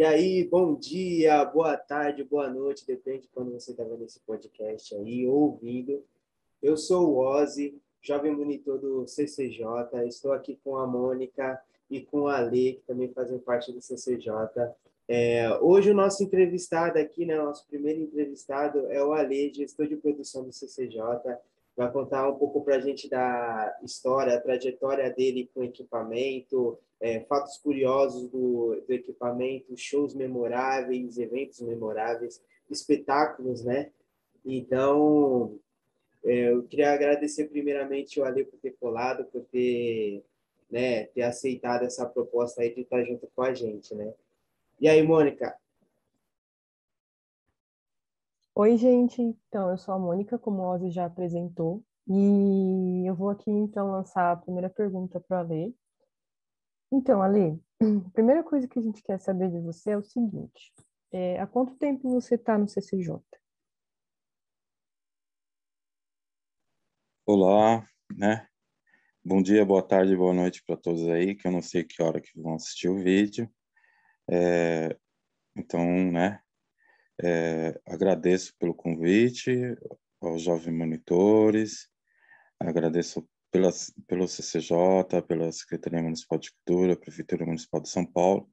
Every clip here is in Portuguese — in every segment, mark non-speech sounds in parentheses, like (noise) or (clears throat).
E aí, bom dia, boa tarde, boa noite, depende de quando você está vendo esse podcast aí, ouvindo. Eu sou o Ozzy, jovem monitor do CCJ, estou aqui com a Mônica e com a Lê, que também fazem parte do CCJ. É, hoje o nosso entrevistado aqui, né, nosso primeiro entrevistado é o Ale, gestor de produção do CCJ, vai contar um pouco para a gente da história, a trajetória dele com equipamento, é, fatos curiosos do, do equipamento, shows memoráveis, eventos memoráveis, espetáculos, né? Então, é, eu queria agradecer primeiramente o Ale por ter colado, por ter, né, ter aceitado essa proposta aí de estar junto com a gente, né? E aí, Mônica? Oi, gente. Então, eu sou a Mônica, como o Ozzy já apresentou, e eu vou aqui então lançar a primeira pergunta para o Ale, então, Ali, a (clears throat) primeira coisa que a gente quer saber de você é o seguinte: é, há quanto tempo você está no CCJ? Olá, né? Bom dia, boa tarde, boa noite para todos aí, que eu não sei que hora que vão assistir o vídeo. É, então, né? É, agradeço pelo convite aos jovens monitores, agradeço pela, pelo CCJ, pela Secretaria Municipal de Cultura, Prefeitura Municipal de São Paulo,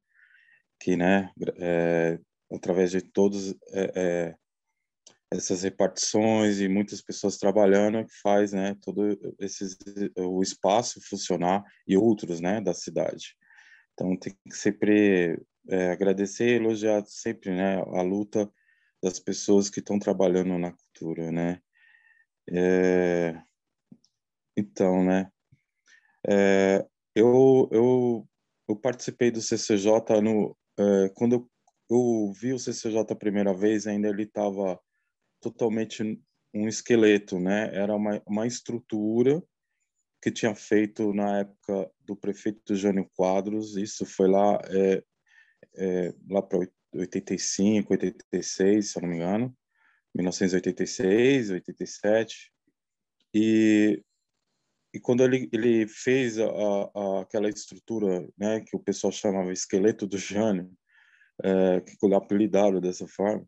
que, né, é, através de todas é, é, essas repartições e muitas pessoas trabalhando, que faz, né, todo esses o espaço funcionar e outros, né, da cidade. Então, tem que sempre é, agradecer e elogiar sempre, né, a luta das pessoas que estão trabalhando na cultura, né. É, então, né? É, eu, eu, eu participei do CCJ no, é, quando eu, eu, vi o CCJ a primeira vez, ainda ele estava totalmente um esqueleto, né? Era uma, uma estrutura que tinha feito na época do prefeito Jânio Quadros, isso foi lá, é, é, lá para 85, 86, se eu não me engano, 1986, 87, e e quando ele, ele fez a, a, aquela estrutura né, que o pessoal chamava esqueleto do Jânio, é, que apelidado dessa forma,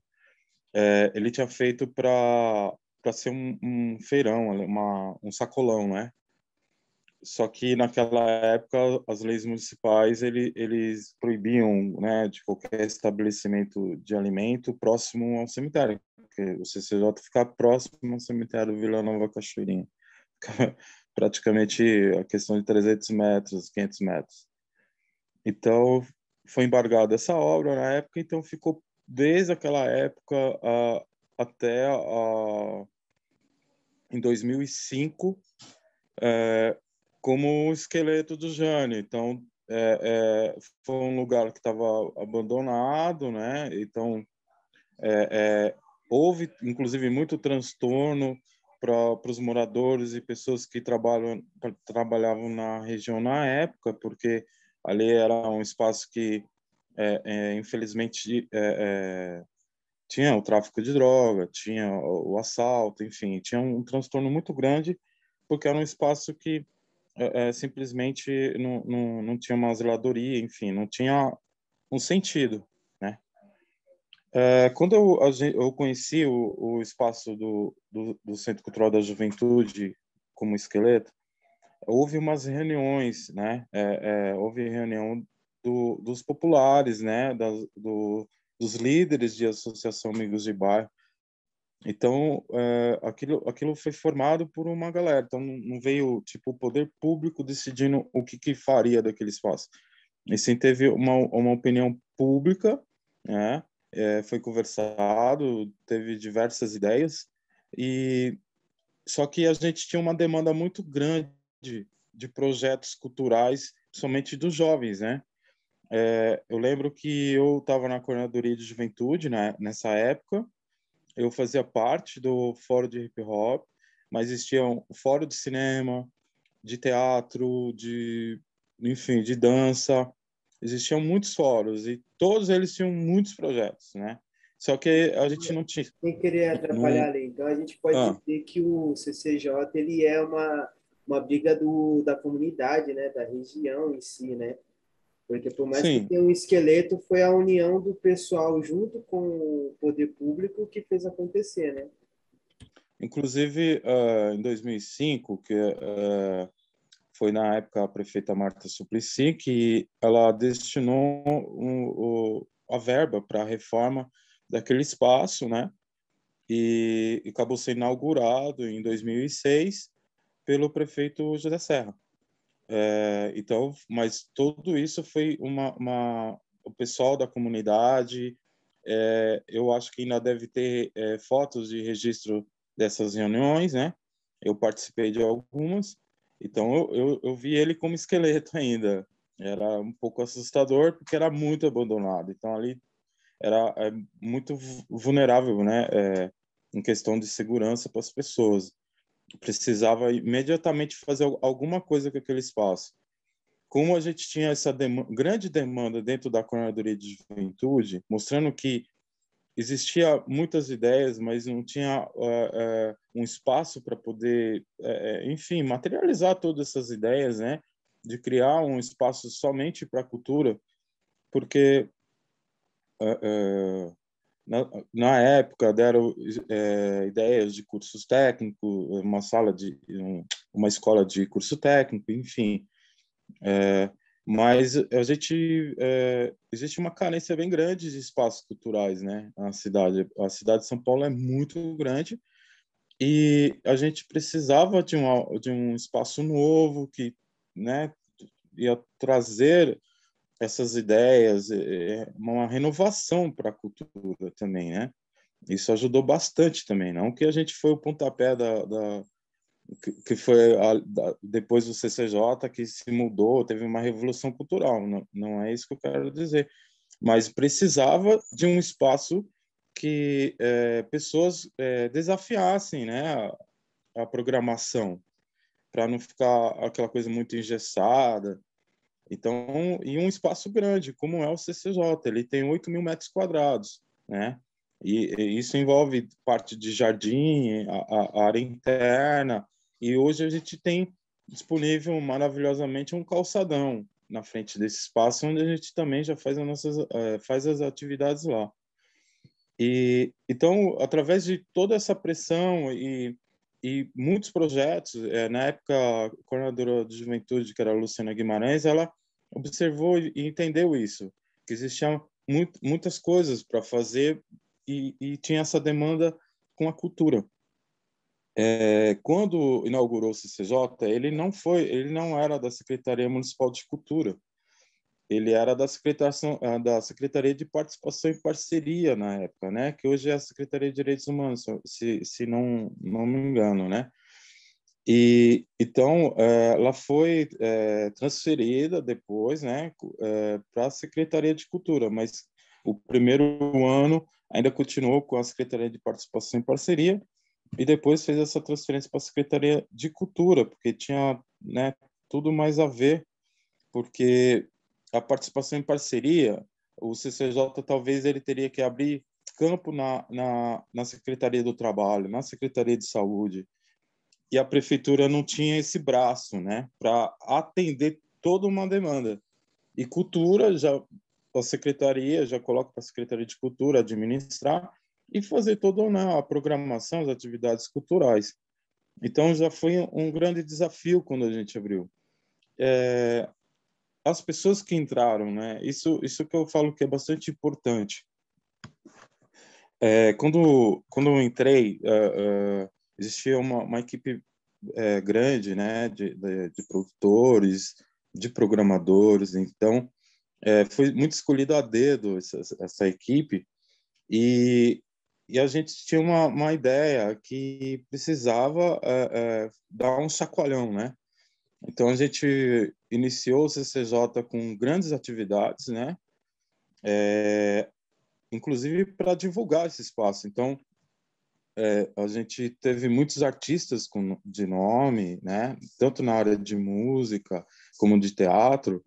é, ele tinha feito para ser um, um feirão, uma, um sacolão, né? Só que naquela época as leis municipais ele, eles proibiam né, de qualquer estabelecimento de alimento próximo ao cemitério, porque o CCJ ficar próximo ao cemitério Vila Nova Cachoeirinha praticamente a questão de 300 metros, 500 metros. Então, foi embargada essa obra na época, então ficou desde aquela época a, até a, em 2005 é, como o esqueleto do Jane. Então, é, é, foi um lugar que estava abandonado, né? Então, é, é, houve, inclusive, muito transtorno para os moradores e pessoas que trabalham, trabalhavam na região na época, porque ali era um espaço que, é, é, infelizmente, é, é tinha o tráfico de droga, tinha o, assalto, enfim, tinha um transtorno muito grande, porque era um espaço que é, é, simplesmente não, não, não tinha uma zeladoria, enfim, não tinha um sentido. É, quando eu, eu conheci o, o espaço do, do, do, Centro Cultural da Juventude como esqueleto, houve umas reuniões, né? É, é, houve reunião do, dos populares, né? Da, dos líderes de associação Amigos de Bairro. Então, é, aquilo, aquilo foi formado por uma galera. Então, não veio tipo o poder público decidindo o que, que faria daquele espaço. E sim teve uma, uma opinião pública, né? é, foi conversado, teve diversas ideias, e só que a gente tinha uma demanda muito grande de projetos culturais, somente dos jovens, né? É, eu lembro que eu estava na coordenadoria de juventude né, nessa época, eu fazia parte do fórum de hip hop, mas existiam um fórum de cinema, de teatro, de enfim, de dança, existiam muitos fóruns e todos eles tinham muitos projetos, né? Só que a gente não tinha. Sem querer atrapalhar não... ali, então a gente pode ah. dizer que o CCJ ele é uma, uma briga do, da comunidade, né? Da região em si, né? Porque por mais Sim. que tenha um esqueleto, foi a união do pessoal junto com o poder público que fez acontecer, né? Inclusive, uh, em 2005, que uh, foi na época a prefeita Marta Suplicy que ela destinou um, a verba para a reforma daquele espaço, né? E, e acabou sendo inaugurado em 2006 pelo prefeito José Serra. É, então, mas tudo isso foi uma, uma o pessoal da comunidade. É, eu acho que ainda deve ter é, fotos de registro dessas reuniões, né? Eu participei de algumas então eu, eu, eu vi ele como esqueleto ainda. Era um pouco assustador porque era muito abandonado. Então ali era é, muito vulnerável, né? É, em questão de segurança para as pessoas. Precisava imediatamente fazer alguma coisa com aquele espaço. Como a gente tinha essa grande demanda dentro da coordenadoria de juventude, mostrando que existia muitas ideias, mas não tinha uh, uh, um espaço para poder, uh, enfim, materializar todas essas ideias, né? De criar um espaço somente para a cultura, porque na, na, época deram ideias de cursos técnicos, uma sala de um, uma escola de curso técnico, enfim. Mas a gente é, existe uma carência bem grande de espaços culturais, né? Na cidade, a cidade de São Paulo é muito grande e a gente precisava de, um de um espaço novo que, né, ia trazer essas ideias, é, é, uma renovação para a cultura também, né? Isso ajudou bastante também, não que a gente foi o pontapé da, da que, foi a, da, depois do CCJ que se mudou, teve uma revolução cultural, não, não é isso que eu quero dizer, mas precisava de um espaço que é, pessoas é, desafiassem né, a, a programação, para não ficar aquela coisa muito engessada. Então, e um espaço grande, como é o CCJ, ele tem 8 mil metros quadrados, né? E, e isso envolve parte de jardim, a, a área interna, e hoje a gente tem disponível maravilhosamente um calçadão na frente desse espaço, onde a gente também já faz as nossas eh, faz as atividades lá. E então, através de toda essa pressão e, e muitos projetos, eh, na época a coordenadora de juventude, que era a Luciana Guimarães, ela observou e entendeu isso, que existiam muito, muitas coisas para fazer e, e tinha essa demanda com a cultura. É, quando inaugurou o CCJ, ele não foi, ele não era da Secretaria Municipal de Cultura. Ele era da Secretaria, ah, da Secretaria de Participação e Parceria na época, né? Que hoje é a Secretaria de Direitos Humanos, se, se não, não me engano, né? E então é, ela foi é, transferida depois, né, é, para a Secretaria de Cultura, mas o primeiro ano ainda continuou com a Secretaria de Participação e Parceria e depois fez essa transferência para a Secretaria de Cultura, porque tinha né, tudo mais a ver, porque a participação em parceria, o CCJ talvez ele teria que abrir campo na, na, na Secretaria do Trabalho, na Secretaria de Saúde, e a prefeitura não tinha esse braço né, para atender toda uma demanda. E cultura, já a secretaria, já coloca para a Secretaria de Cultura administrar, e fazer toda né, a programação, as atividades culturais. Então, já foi um grande desafio quando a gente abriu. É, as pessoas que entraram, né? Isso, isso que eu falo que é bastante importante. É, quando, quando eu entrei, uh, uh, existia uma, uma equipe uh, grande, né? De, de, de, produtores, de programadores. Então, foi muito escolhida a dedo essa, essa equipe. E e a gente tinha uma, uma ideia que precisava é, é, dar um chacoalhão, né? Então a gente iniciou o CCJ com grandes atividades, né? É, inclusive para divulgar esse espaço. Então é, a gente teve muitos artistas com, de nome, né? Tanto na área de música como de teatro,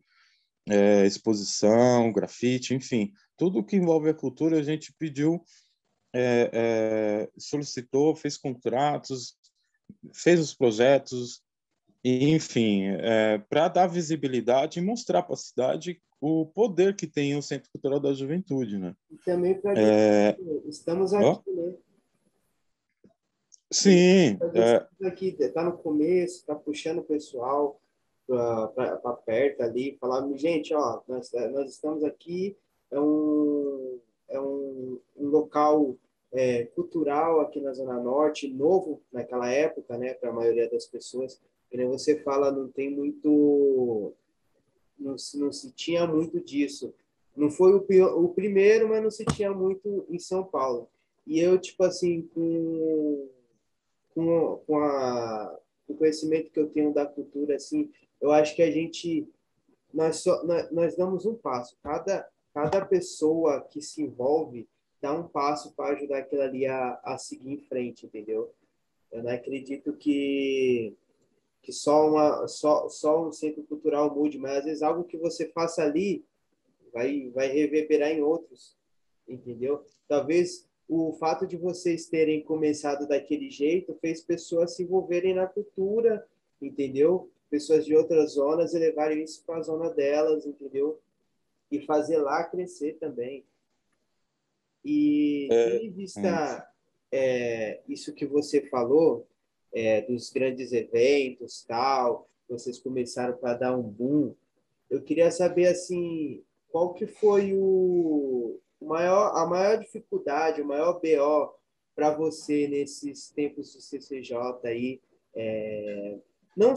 é, exposição, grafite, enfim, tudo que envolve a cultura a gente pediu é, é, solicitou, fez contratos, fez os projetos, enfim, é, para dar visibilidade e mostrar para a cidade o poder que tem o Centro Cultural da Juventude, né? E também para é... estamos aqui, oh? né? Sim. É... Tá aqui está no começo, está puxando o pessoal para perto ali, falando gente, ó, nós, nós estamos aqui, é um é um, um local é, cultural aqui na Zona Norte, novo naquela época, né, para a maioria das pessoas. Como você fala, não tem muito. Não se, não se tinha muito disso. Não foi o, o primeiro, mas não se tinha muito em São Paulo. E eu, tipo assim, com, com, com, a, com o conhecimento que eu tenho da cultura, assim, eu acho que a gente. Nós, só, nós, nós damos um passo. Cada, cada pessoa que se envolve dá um passo para ajudar aquilo ali a, a seguir em frente, entendeu? Eu não acredito que que só uma só só um centro cultural mude, mas às vezes algo que você faça ali vai vai reverberar em outros, entendeu? Talvez o fato de vocês terem começado daquele jeito fez pessoas se envolverem na cultura, entendeu? Pessoas de outras zonas elevarem isso para a zona delas, entendeu? e fazer lá crescer também. E é, em vista é. É, isso que você falou é, dos grandes eventos tal, vocês começaram para dar um boom. Eu queria saber assim, qual que foi o maior, a maior dificuldade, o maior BO para você nesses tempos do CCJ aí? É, não,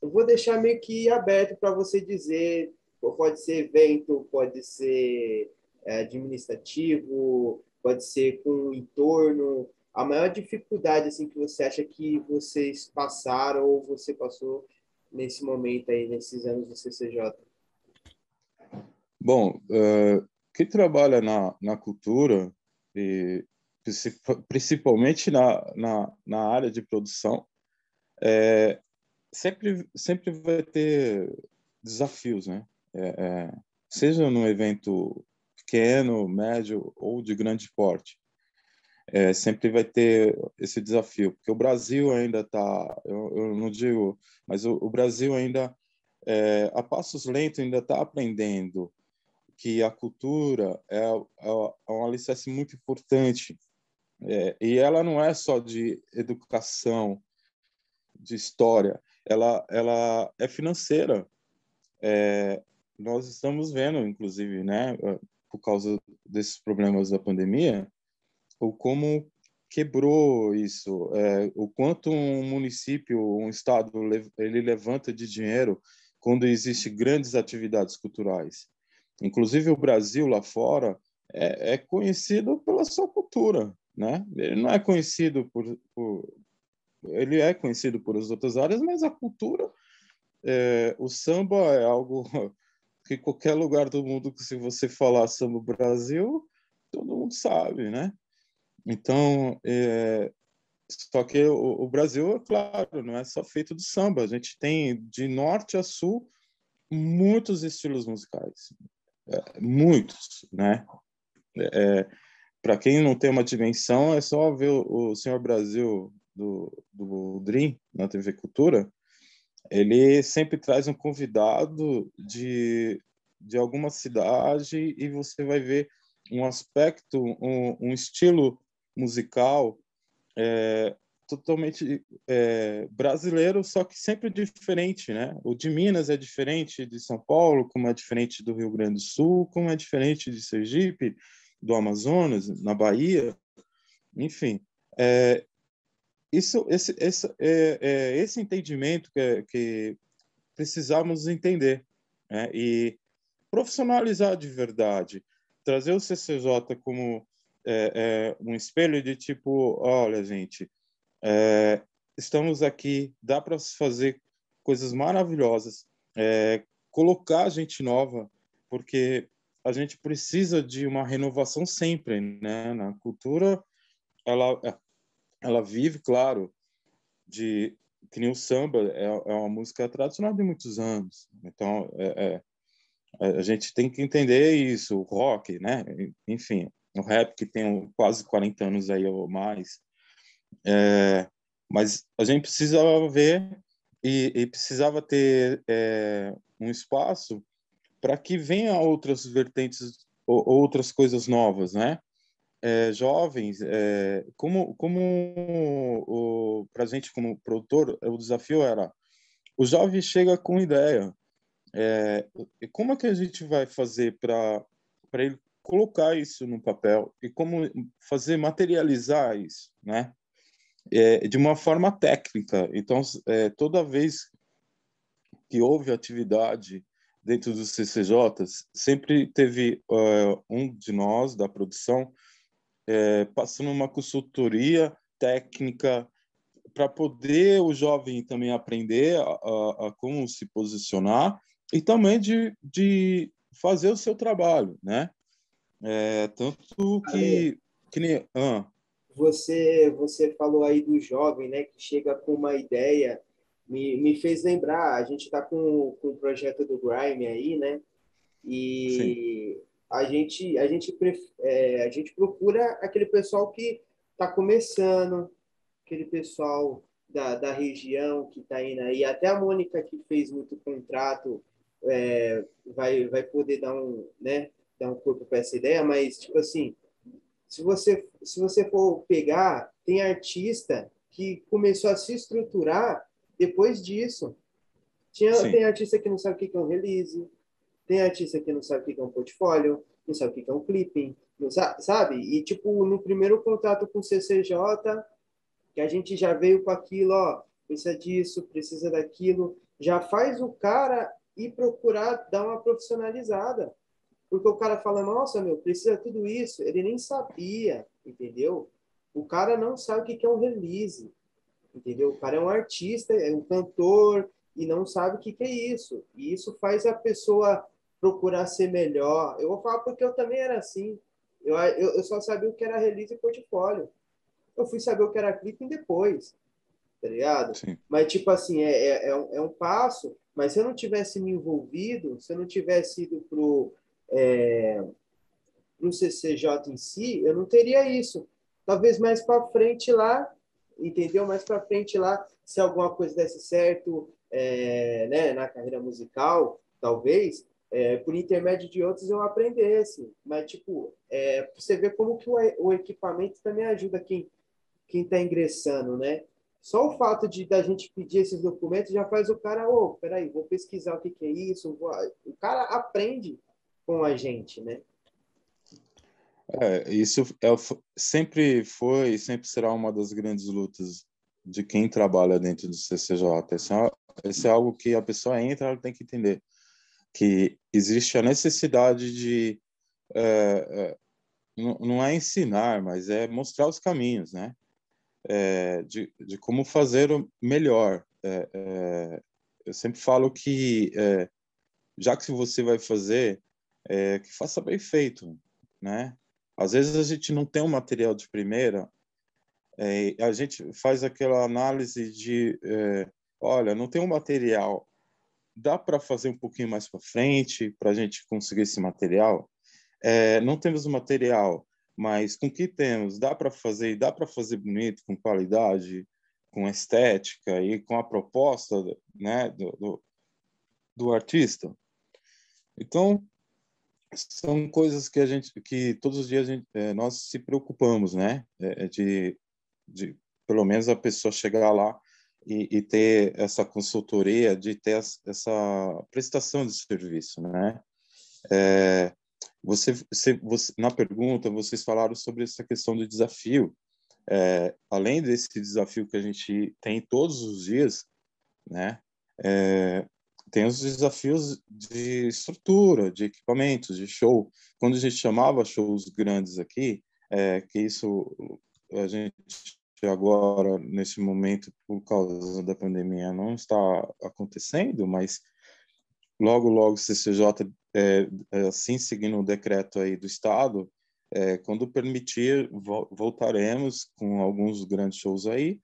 eu vou deixar meio que aberto para você dizer pode ser evento, pode ser é, administrativo, pode ser com o entorno. A maior dificuldade assim que você acha que vocês passaram ou você passou nesse momento aí, nesses anos do CCJ? Bom, uh, quem trabalha na, na cultura, e principalmente na, na, na área de produção, é, sempre, sempre vai ter desafios, né? É, é, seja num evento pequeno, médio ou de grande porte, é, sempre vai ter esse desafio, porque o Brasil ainda está, eu, eu, não digo, mas o, o Brasil ainda, é, a passos lentos, ainda está aprendendo que a cultura é, é, é, um alicerce muito importante. É, e ela não é só de educação, de história, ela, ela é financeira. É, nós estamos vendo, inclusive, né, eh, por causa desses problemas da pandemia, o como quebrou isso, é, o quanto um município, um estado, ele levanta de dinheiro quando existe grandes atividades culturais. Inclusive o Brasil lá fora é, é conhecido pela sua cultura, né? Ele não é conhecido por, por, ele é conhecido por as outras áreas, mas a cultura, é, o samba é algo (laughs) que qualquer lugar do mundo que se você falar samba Brasil, todo mundo sabe, né? Então, é... só que o, o Brasil, é claro, não é só feito de samba. A gente tem de norte a sul muitos estilos musicais, é, muitos, né? É, é Para quem não tem uma dimensão, é só ver o, o Senhor Brasil do, do Dream na TV Cultura ele sempre traz um convidado de, de alguma cidade e você vai ver um aspecto, um, um estilo musical é, totalmente é, brasileiro, só que sempre diferente, né? O de Minas é diferente de São Paulo, como é diferente do Rio Grande do Sul, como é diferente de Sergipe, do Amazonas, na Bahia, enfim. É, isso, esse, esse, é, é, esse entendimento que, que precisamos entender né? e profissionalizar de verdade, trazer o CCJ como é, é, um espelho de tipo, olha gente, é, estamos aqui, dá para fazer coisas maravilhosas, é, colocar gente nova, porque a gente precisa de uma renovação sempre, né? Na cultura, ela ela vive, claro, de que nem o samba é, é uma música tradicional de muitos anos. Então, é, é, é a gente tem que entender isso, o rock, né? Enfim, o rap que tem quase 40 anos aí ou mais. É, mas a gente precisava ver e, e precisava ter é, um espaço para que venha outras vertentes, outras coisas novas, né? é, jovens, é, como, como para a gente como produtor, eh, o desafio era o jovem chega com ideia. É, como é que a gente vai fazer para ele colocar isso no papel e como fazer materializar isso, né? É, de uma forma técnica. Então, é, toda vez que houve atividade dentro dos CCJs, sempre teve uh, um de nós da produção é, passando uma consultoria técnica para poder o jovem também aprender a, a, a, como se posicionar e também de, de fazer o seu trabalho, né? É, tanto que... que nem, ah. você, você falou aí do jovem, né, que chega com uma ideia, me, me fez lembrar, a gente está com, com o projeto do Grime aí, né? E... Sim a gente, a gente, é, a gente procura aquele pessoal que está começando, aquele pessoal da, da região que está indo aí. Até a Mônica, que fez muito contrato, é, vai, vai poder dar um, né, dar um corpo para essa ideia, mas, tipo assim, se você, se você for pegar, tem artista que começou a se estruturar depois disso. Tinha, Sim. tem artista que não sabe o que é um release, tem artista que não sabe o que é um portfólio, não sabe o que é um clipping, não sabe, sabe? E, tipo, no primeiro contato com o CCJ, que a gente já veio com aquilo, ó, precisa disso, precisa daquilo, já faz o cara ir procurar dar uma profissionalizada. Porque o cara fala, nossa, meu, precisa tudo isso. Ele nem sabia, entendeu? O cara não sabe o que é um release, entendeu? O cara é um artista, é um cantor e não sabe o que é isso. E isso faz a pessoa procurar ser melhor. Eu vou falar porque eu também era assim. Eu, eu, eu só sabia o que era release e portfólio. Eu fui saber o que era clipping depois, tá ligado? Sim. Mas, tipo assim, é, é, é, um, é, um, passo, mas se eu não tivesse me envolvido, se eu não tivesse ido pro, é, pro CCJ em si, eu não teria isso. Talvez mais para frente lá, entendeu? Mais para frente lá, se alguma coisa desse certo, é, né, na carreira musical, talvez, é, por intermédio de outros eu aprendesse. Assim. Mas, tipo, é, você vê como que o, o equipamento também ajuda quem quem está ingressando, né? Só o fato de da gente pedir esses documentos já faz o cara, ô, oh, peraí, vou pesquisar o que, que é isso. Vou... O cara aprende com a gente, né? É, isso é, sempre foi e sempre será uma das grandes lutas de quem trabalha dentro do CCJ. Isso é, é algo que a pessoa entra, ela tem que entender que existe a necessidade de é, é não é ensinar, mas é mostrar os caminhos, né? É, de, de como fazer o melhor. É, é eu sempre falo que é, já que você vai fazer, que faça bem feito, né? Às vezes a gente não tem um material de primeira, a gente faz aquela análise de, olha, não tem um material dá para fazer um pouquinho mais para frente para a gente conseguir esse material? É, não temos o material, mas com o que temos, dá para fazer, dá para fazer bonito, com qualidade, com estética e com a proposta né, do, do, do artista. Então, são coisas que a gente que todos os dias gente, eh, nós se preocupamos né é, é de, de pelo menos a pessoa chegar lá e, e ter essa consultoria, de ter as, essa prestação de serviço, né? É, você, você, você, na pergunta, vocês falaram sobre essa questão do desafio. É, além desse desafio que a gente tem todos os dias, né? É, tem os desafios de estrutura, de equipamentos, de show. Quando a gente chamava shows grandes aqui, é, que isso a gente que agora, nesse momento, por causa da pandemia, não está acontecendo, mas logo, logo, CCJ, é, é, assim seguindo o decreto aí do Estado, é, quando permitir, vo voltaremos com alguns grandes shows aí,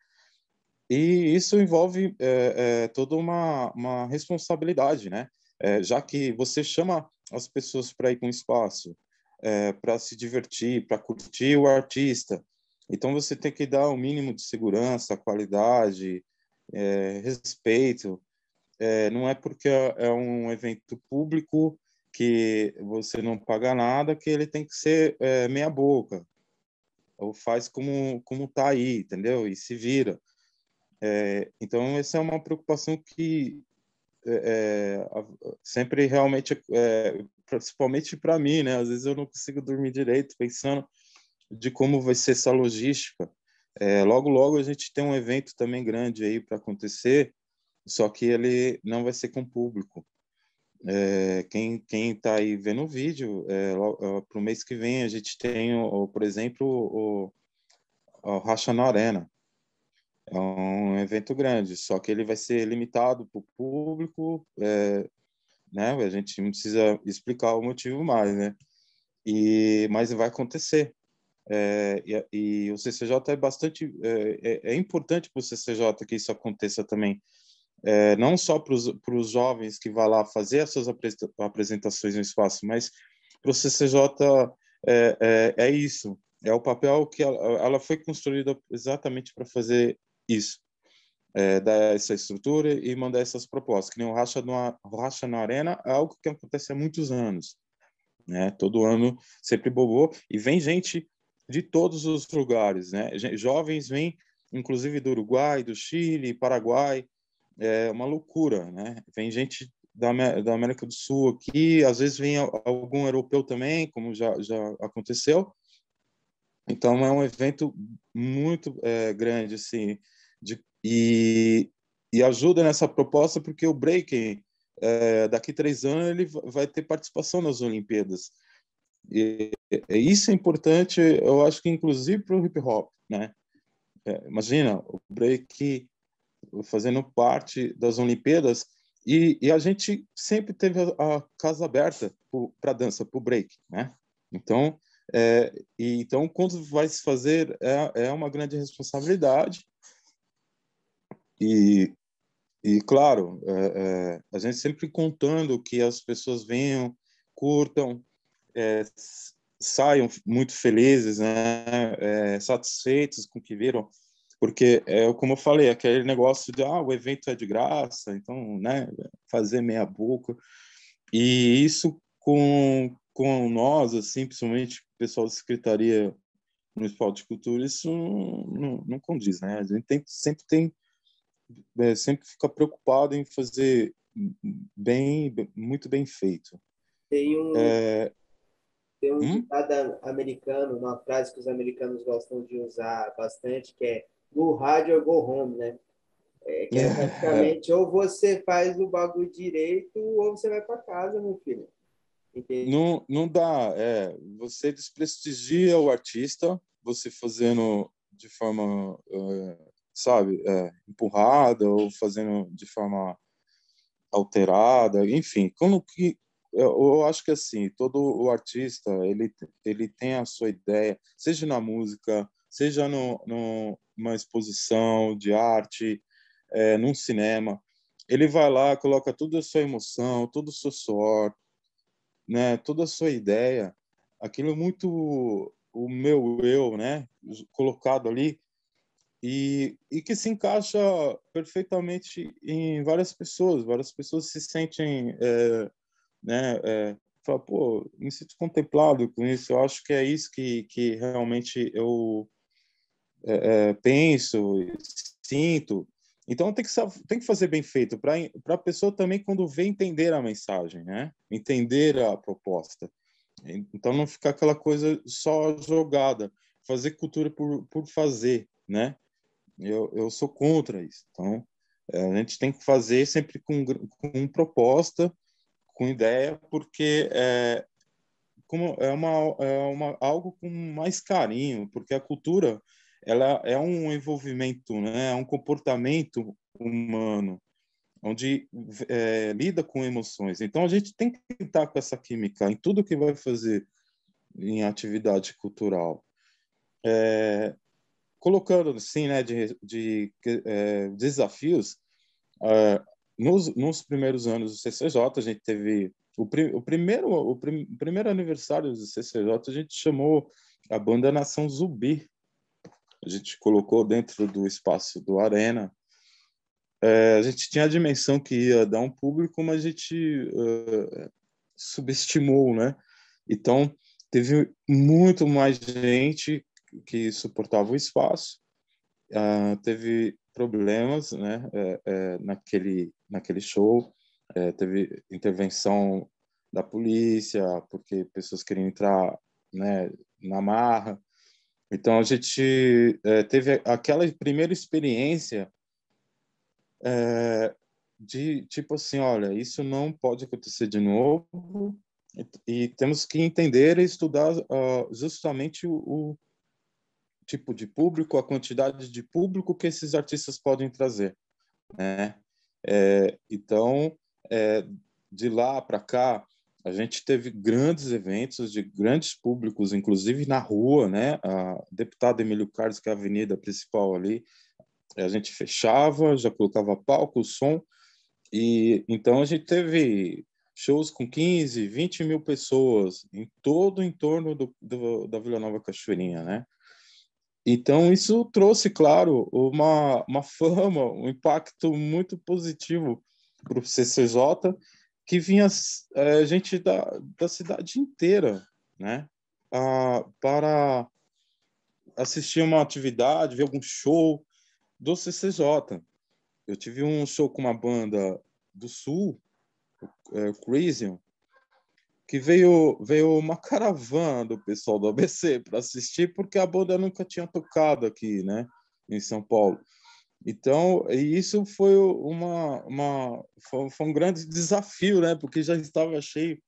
e isso envolve é, é, toda uma, uma, responsabilidade, né? É, já que você chama as pessoas para ir para um espaço, é, para se divertir, para curtir o artista, então você tem que dar o um mínimo de segurança, qualidade, é, respeito. É, não é porque é, é um evento público que você não paga nada que ele tem que ser é, meia boca ou faz como como tá aí, entendeu? E se vira. É, então essa é uma preocupação que é, sempre realmente, principalmente para mim, né? Às vezes eu não consigo dormir direito pensando de como vai ser essa logística. É, logo, logo a gente tem um evento também grande aí para acontecer, só que ele não vai ser com público. É, quem quem está aí vendo o vídeo, é, para o é, mês que vem a gente tem, o, por exemplo, o, o na Arena. É um evento grande, só que ele vai ser limitado para o público, é, né? A gente não precisa explicar o motivo mais, né? E mas vai acontecer. É, e, e, o CCJ é bastante é, é, é importante para o CCJ que isso aconteça também, é, não só para os jovens que vão lá fazer as suas apresentações no espaço, mas para o CCJ é, é, é, isso, é o papel que ela, ela foi construída exatamente para fazer isso. dar essa estrutura e mandar essas propostas, que nem o Racha, no, o Racha na Arena é algo que acontece há muitos anos. Né? Todo ano sempre bobou, e vem gente de todos os lugares, né? Jovens vêm, inclusive do Uruguai, do Chile, Paraguai, é uma loucura, né? Vem gente da, da América do Sul aqui, às vezes vem algum europeu também, como já, já aconteceu. Então é um evento muito é, grande, assim, de, e, e ajuda nessa proposta porque o breaking é, daqui três anos ele vai ter participação nas Olimpíadas. E, e isso é importante, eu acho que inclusive para o hip hop, né? É, imagina o break fazendo parte das Olimpíadas e, e a gente sempre teve a, a casa aberta para dança, para o break, né? Então, é, e, então quando vai se fazer é, é uma grande responsabilidade e e claro, é, é, a gente sempre contando que as pessoas venham, curtam, é, saiam muito felizes, né, é, satisfeitos com o que viram, porque é como eu falei, aquele negócio de ah, o evento é de graça, então, né, fazer meia boca. E isso com com nós, assim, principalmente o pessoal da Secretaria Municipal de Cultura, isso não, não, não condiz, né? A gente tem, sempre tem é, sempre fica preocupado em fazer bem, muito bem feito. Tem um é, tem um hum? ditado americano, uma frase que os americanos gostam de usar bastante, que é go hard or go home, né? É, que é (laughs) praticamente ou você faz o bagulho direito ou você vai para casa, meu filho. Não, não dá. É, você desprestigia o artista, você fazendo de forma, é, sabe, é, empurrada ou fazendo de forma alterada, enfim, como que eu, acho que assim todo o artista ele ele tem a sua ideia seja na música seja no, no numa exposição de arte é, num cinema ele vai lá coloca toda a sua emoção todo o seu suor né toda a sua ideia aquilo é muito o meu eu né colocado ali e, e que se encaixa perfeitamente em várias pessoas várias pessoas se sentem é, né? É, pô, me sinto contemplado com isso. Eu acho que é isso que, que realmente eu é, é penso, sinto. Então tem que, tem que fazer bem feito para a pessoa também, quando vê, entender a mensagem, né? entender a proposta. Então não ficar aquela coisa só jogada, fazer cultura por, por fazer, né? Eu, eu sou contra isso. Então é, a gente tem que fazer sempre com, com proposta, com ideia, porque é, como é, uma, é uma, algo com mais carinho, porque a cultura ela é um envolvimento, né? é um comportamento humano, onde é, lida com emoções. Então, a gente tem que estar com essa química em tudo que vai fazer em atividade cultural. É, colocando, sim, né, de, de é, desafios, é, nos, nos primeiros anos do CCJ, a gente teve o, o, primeiro, o, prim, o, primeiro aniversário do CCJ, a gente chamou a banda Nação Zumbi. A gente colocou dentro do espaço do Arena. É, a gente tinha a dimensão que ia dar um público, mas a gente uh, subestimou, né? Então, teve muito mais gente que suportava o espaço. Uh, teve problemas né, é, é, naquele naquele show. É, teve intervenção da polícia, porque pessoas queriam entrar né, na marra. Então a gente é, teve aquela primeira experiência é, de tipo assim, olha, isso não pode acontecer de novo e, e temos que entender e estudar uh, justamente o, o, tipo de público, a quantidade de público que esses artistas podem trazer, né? É, então, é, de lá para cá, a gente teve grandes eventos de grandes públicos, inclusive na rua, né? A deputada Emílio Carlos, que é a avenida principal ali, a gente fechava, já colocava palco, som, e então a gente teve shows com 15, 20 mil pessoas em todo o entorno do, do da Vila Nova Cachoeirinha, né? Então, isso trouxe, claro, uma, uma fama, um impacto muito positivo para o CCJ, que vinha é, gente da, da cidade inteira né, a, para assistir uma atividade, ver algum show do CCJ. Eu tive um show com uma banda do Sul, o eh, Crisium, que veio, veio uma caravana do pessoal do ABC para assistir, porque a banda nunca tinha tocado aqui, né, em São Paulo. Então, isso foi, uma, uma, foi, foi um grande desafio, né, porque já estava cheio.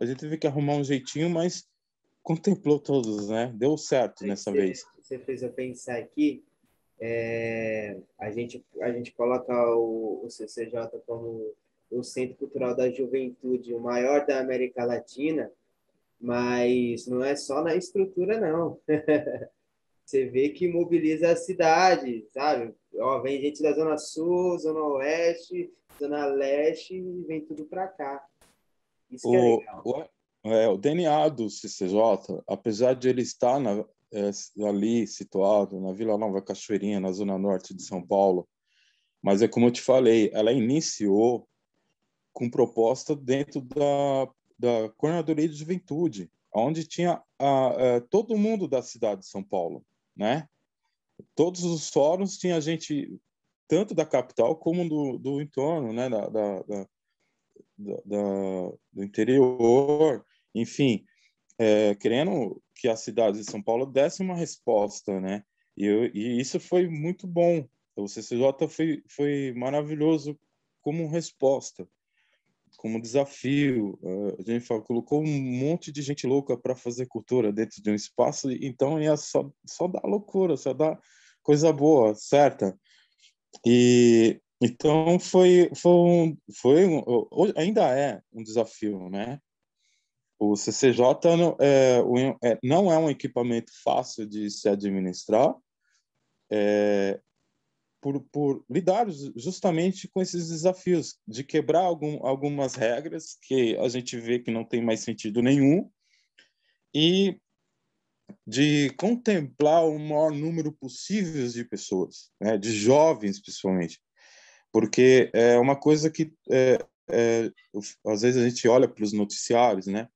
A gente teve que arrumar um jeitinho, mas contemplou todos, né? Deu certo Aí nessa você, vez. Você fez eu pensar aqui, é, a, gente, a gente coloca o, o CCJ como o Centro Cultural da Juventude, o maior da América Latina, mas não é só na estrutura, não. (laughs) Você vê que mobiliza a cidade, sabe? Ó, vem gente da Zona Sul, Zona Oeste, Zona Leste e vem tudo para cá. Isso o, que é legal. O, é, o DNA do CCJ, apesar de ele estar na, é, ali situado na Vila Nova Cachoeirinha, na Zona Norte de São Paulo, mas é como eu te falei, ela iniciou com proposta dentro da, da Coordenadoria de Juventude, onde tinha a, a, é, todo mundo da cidade de São Paulo, né? Todos os fóruns tinha gente tanto da capital como do, do entorno, né? Da, da, da, da do interior, enfim, é, querendo que a cidade de São Paulo desse uma resposta, né? E, eu, e isso foi muito bom. O CCJ foi, foi maravilhoso como resposta como desafio. Eh, a gente fala, colocou um monte de gente louca para fazer cultura dentro de um espaço, então ia só, só dar loucura, só dar coisa boa, certa. E então foi, foi, um, foi um, ainda é um desafio, né? O CCJ não é, é, não é um equipamento fácil de se administrar, é, por, por lidar justamente com esses desafios, de quebrar algum, algumas regras que a gente vê que não tem mais sentido nenhum e de contemplar o maior número possível de pessoas, né, de jovens principalmente, porque é uma coisa que é, é, às vezes a gente olha para os noticiários, né,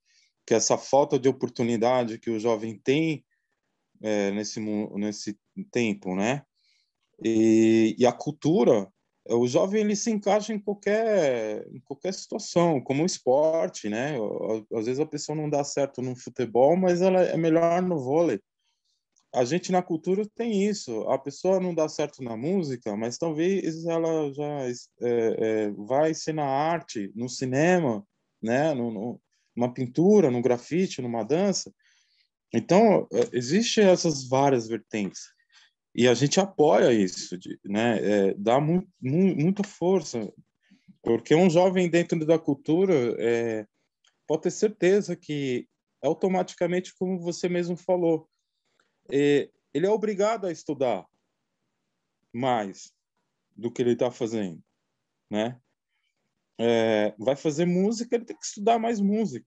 que essa falta de oportunidade que o jovem tem é, nesse nesse tempo, né, e, e a cultura, eh, o jovem ele se encaixa em qualquer, em qualquer situação, como o esporte, né? Às vezes a pessoa não dá certo no futebol, mas ela é melhor no vôlei. A gente na cultura tem isso. A pessoa não dá certo na música, mas talvez ela já é, é, vai ser na arte, no cinema, né? No, no, pintura, no grafite, numa dança. Então, é, existem essas várias vertentes e a gente apoia isso, né? É, dá mu mu muita força, porque um jovem dentro da cultura é, pode ter certeza que automaticamente, como você mesmo falou, é, ele é obrigado a estudar mais do que ele está fazendo, né? É, vai fazer música, ele tem que estudar mais música.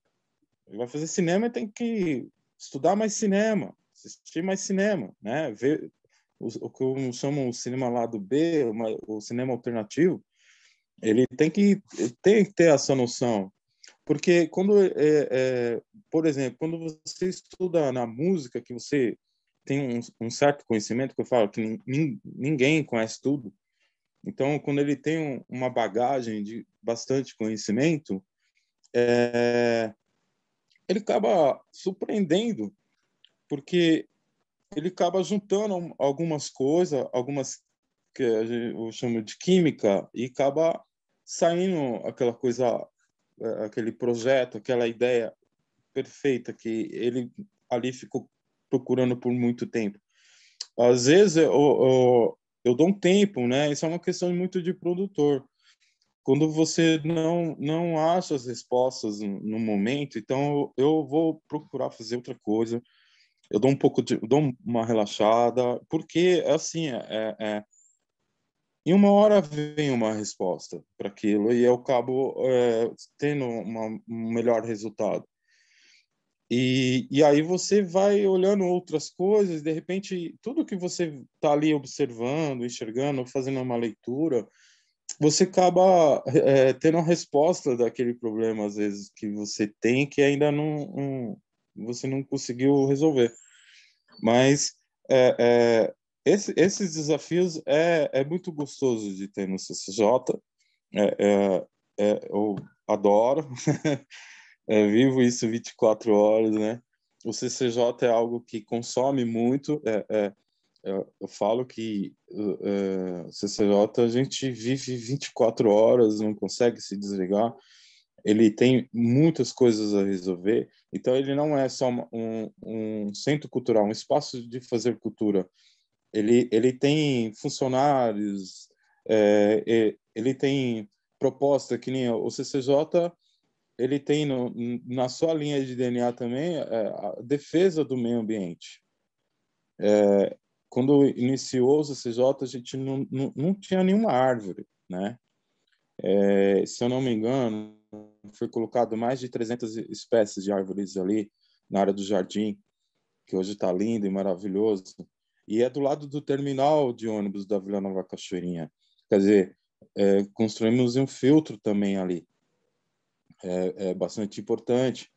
Ele vai fazer cinema, ele tem que estudar mais cinema, assistir mais cinema, né? Ver, o, que eu chamam o cinema lado B, o cinema alternativo, ele tem que, tem que ter essa noção. Porque quando, é, é, por exemplo, quando você estuda na música, que você tem um, um certo conhecimento, que eu falo que ninguém conhece tudo, então, quando ele tem uma bagagem de bastante conhecimento, é, ele acaba surpreendendo, porque ele acaba juntando algumas coisas, algumas que eu chamo de química, e acaba saindo aquela coisa, é, aquele projeto, aquela ideia perfeita que ele ali ficou procurando por muito tempo. Às vezes eu, eu, eu dou um tempo, né? Isso é uma questão muito de produtor. Quando você não não acha as respostas no, no momento, então eu vou procurar fazer outra coisa eu dou um pouco de, dou uma relaxada, porque assim, é, é, em uma hora vem uma resposta para aquilo e eu acabo é, tendo uma, um melhor resultado. E, e aí você vai olhando outras coisas, de repente, tudo que você está ali observando, enxergando, fazendo uma leitura, você acaba é, tendo a resposta daquele problema, às vezes, que você tem que ainda não, não você não conseguiu resolver. Mas é, é, esse, esses desafios é, é muito gostoso de ter no CCJ. É, é, é, eu adoro, (laughs) é, vivo isso 24 horas, né? O CCJ é algo que consome muito. Eu, eu, falo que o CCJ a gente vive 24 horas, não consegue se desligar ele tem muitas coisas a resolver, então ele não é só um, um centro cultural, um espaço de fazer cultura. Ele, ele tem funcionários, é, ele tem proposta que nem o CCJ, ele tem no, na sua linha de DNA também é, a defesa do meio ambiente. É, quando iniciou o CCJ, a gente não, não, não tinha nenhuma árvore, né? É, se eu não me engano, foi colocado mais de 300 espécies de árvores ali na área do jardim, que hoje está lindo e maravilhoso. E é do lado do terminal de ônibus da Vila Nova Cachoeirinha. Quer dizer, é, construímos um filtro também ali. É, é bastante importante.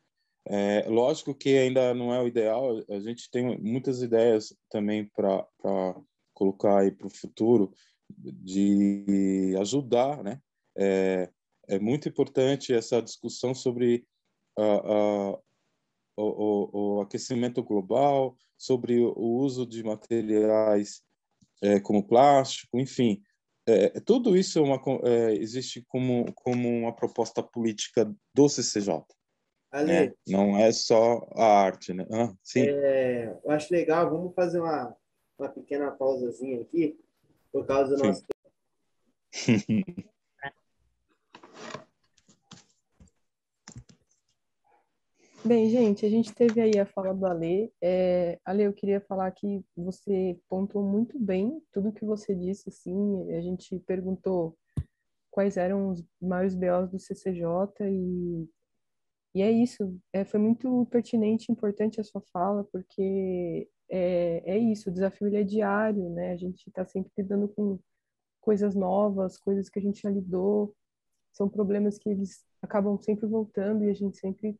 É, lógico que ainda não é o ideal, a gente tem muitas ideias também para colocar aí para o futuro de ajudar né, é, é muito importante essa discussão sobre o, o, o, aquecimento global, sobre o uso de materiais é, como plástico, enfim. É, tudo isso é uma, é, existe como, como uma proposta política do CCJ. Ale, né? Não é só a arte, né? Ah, sim. É, eu acho legal, vamos fazer uma, uma pequena pausazinha aqui, por causa do nosso. (laughs) Bem, gente, a gente teve aí a fala do Ale. É, Ale, eu queria falar que você pontuou muito bem tudo que você disse, sim a gente perguntou quais eram os maiores BOs do CCJ e, e é isso, é, foi muito pertinente, importante a sua fala, porque é, é isso, o desafio é diário, né, a gente está sempre lidando com coisas novas, coisas que a gente já lidou, são problemas que eles acabam sempre voltando e a gente sempre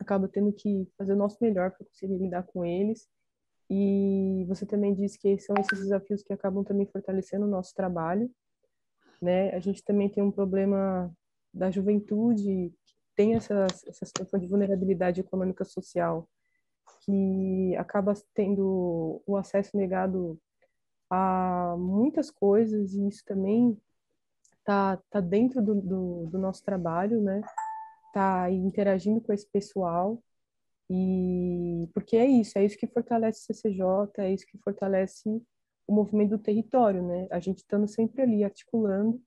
acaba tendo que fazer o nosso melhor para conseguir lidar com eles. E você também disse que são esses desafios que acabam também fortalecendo o nosso trabalho, né? A gente também tem um problema da juventude que tem essa, essa situação de vulnerabilidade econômica social que acaba tendo o acesso negado a muitas coisas e isso também tá, tá dentro do, do, do nosso trabalho, né? tá interagindo com esse pessoal e porque é isso, é isso que fortalece o CCJ, é isso que fortalece o movimento do território, né? A gente estando sempre ali articulando,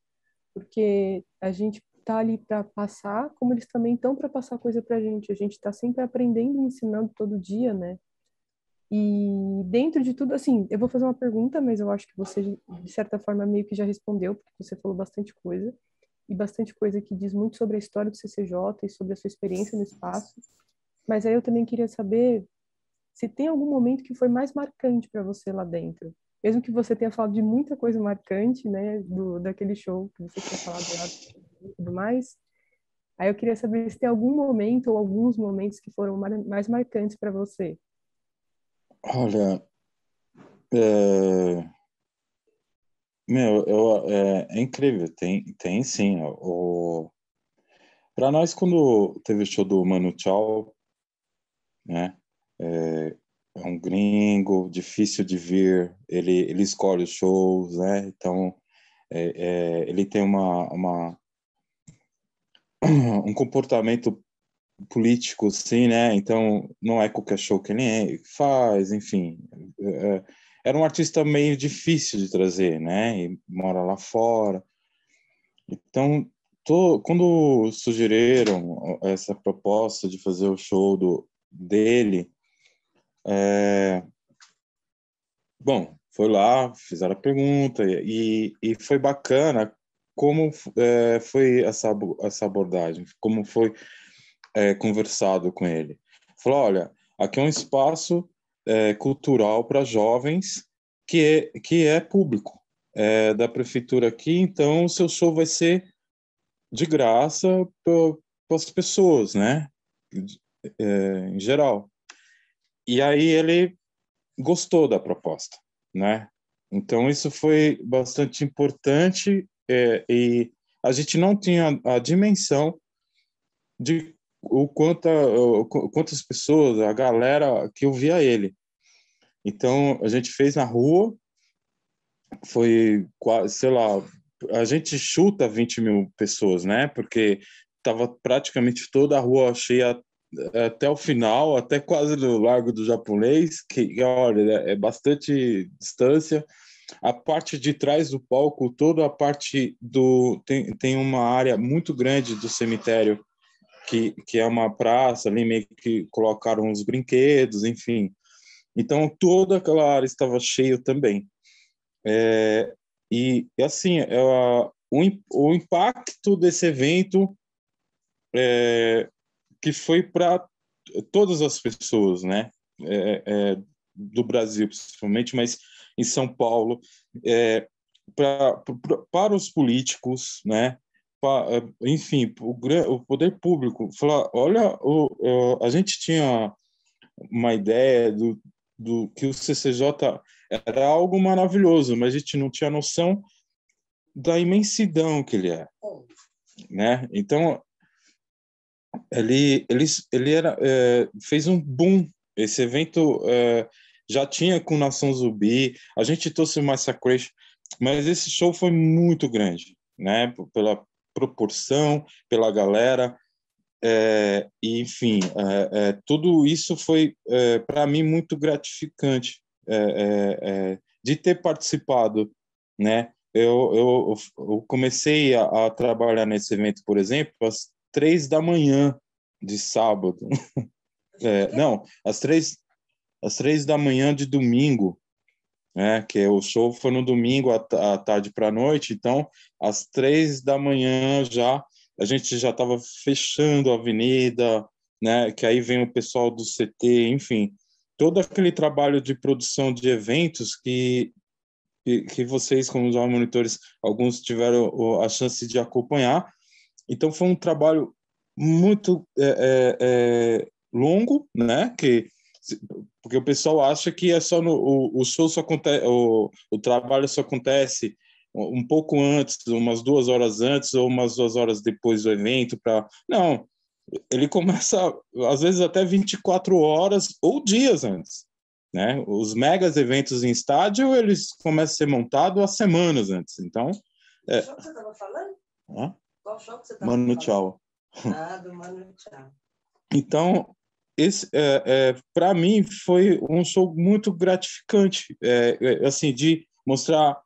porque a gente tá ali para passar, como eles também estão para passar coisa para a gente. A gente está sempre aprendendo e ensinando todo dia, né? E dentro de tudo, assim, eu vou fazer uma pergunta, mas eu acho que você, de certa forma, meio que já respondeu, porque você falou bastante coisa e bastante coisa que diz muito sobre a história do CCJ e sobre a sua experiência no espaço. Mas aí eu também queria saber se tem algum momento que foi mais marcante para você lá dentro. Mesmo que você tenha falado de muita coisa marcante, né, do, daquele show que você tinha falado lá e tudo mais. Aí eu queria saber se tem algum momento ou alguns momentos que foram mar mais marcantes para você. Olha, é... Meu, eu, é, é incrível, tem, tem sim. O... Para nós, quando teve o show do Manu Chao, né? É, é, um gringo, difícil de vir, ele, ele escolhe os shows, né? Então, é, é ele tem uma, uma, (clears throat) um comportamento político, sim, né? Então, não é qualquer show que ele faz, enfim. É, é era um artista meio difícil de trazer, né? E mora lá fora. Então, tô, quando sugeriram essa proposta de fazer o show do, dele, é, bom, foi lá, fizeram a pergunta e, e foi bacana como é, foi essa, essa abordagem, como foi é, conversado com ele. Falou, olha, aqui é um espaço é, cultural para jovens, que é, que é público é, da prefeitura aqui. Então, o seu show vai ser de graça para as pessoas, né? É, em geral. E aí ele gostou da proposta, né? Então, isso foi bastante importante é, e a gente não tinha a dimensão de o quanto quantas pessoas, a galera que ouvia ele. Então, a gente fez na rua, foi, sei lá, a gente chuta 20 mil pessoas, né? Porque estava praticamente toda a rua cheia eh, até o final, até quase no Largo do Japonês, que, olha, é, é bastante distância. A parte de trás do palco, toda a parte do... tem, tem uma área muito grande do cemitério que, que é uma praça ali, meio que colocaram os brinquedos, enfim. Então, toda aquela área estava cheia também. É, e, assim, ela, é, o, o impacto desse evento é, que foi para todas as pessoas, né? É, é, do Brasil, principalmente, mas em São Paulo, é, pra, pra, para os políticos, né? É, enfim, o, poder público, falar, olha, o, é, a gente tinha uma ideia do, do que o CCJ era algo maravilhoso, mas a gente não tinha noção da imensidão que ele é, né? Então ele ele ele era é, fez um boom. Esse evento é, já tinha com Nação Zumbi, a gente trouxe o Massacration, mas esse show foi muito grande, né? Pela proporção, pela galera, é, e, enfim, é, é, tudo isso foi é, para mim muito gratificante é, é, de ter participado, né? Eu, eu, eu comecei a, a, trabalhar nesse evento, por exemplo, às três da manhã de sábado. (laughs) não, às três, às três da manhã de domingo né? Que o show foi no domingo à, tarde para a noite, então às três da manhã já a gente já estava fechando a avenida, né? Que aí vem o pessoal do CT, enfim, todo aquele trabalho de produção de eventos que que, vocês como os monitores alguns tiveram a chance de acompanhar. Então foi um trabalho muito é, é, é longo, né? Que porque o pessoal acha que é só no, o, o show só acontece, o, o trabalho só acontece um pouco antes, umas duas horas antes ou umas duas horas depois do evento. para Não, ele começa às vezes até 24 horas ou dias antes. Né? Os megas eventos em estádio, eles começam a ser montados há semanas antes. Então, é... Qual show que você estava falando? Hã? Qual show que você estava falando? Tchau. Ah, do Manu Tchau. Então, esse é, é para mim foi um show muito gratificante é, é, assim de mostrar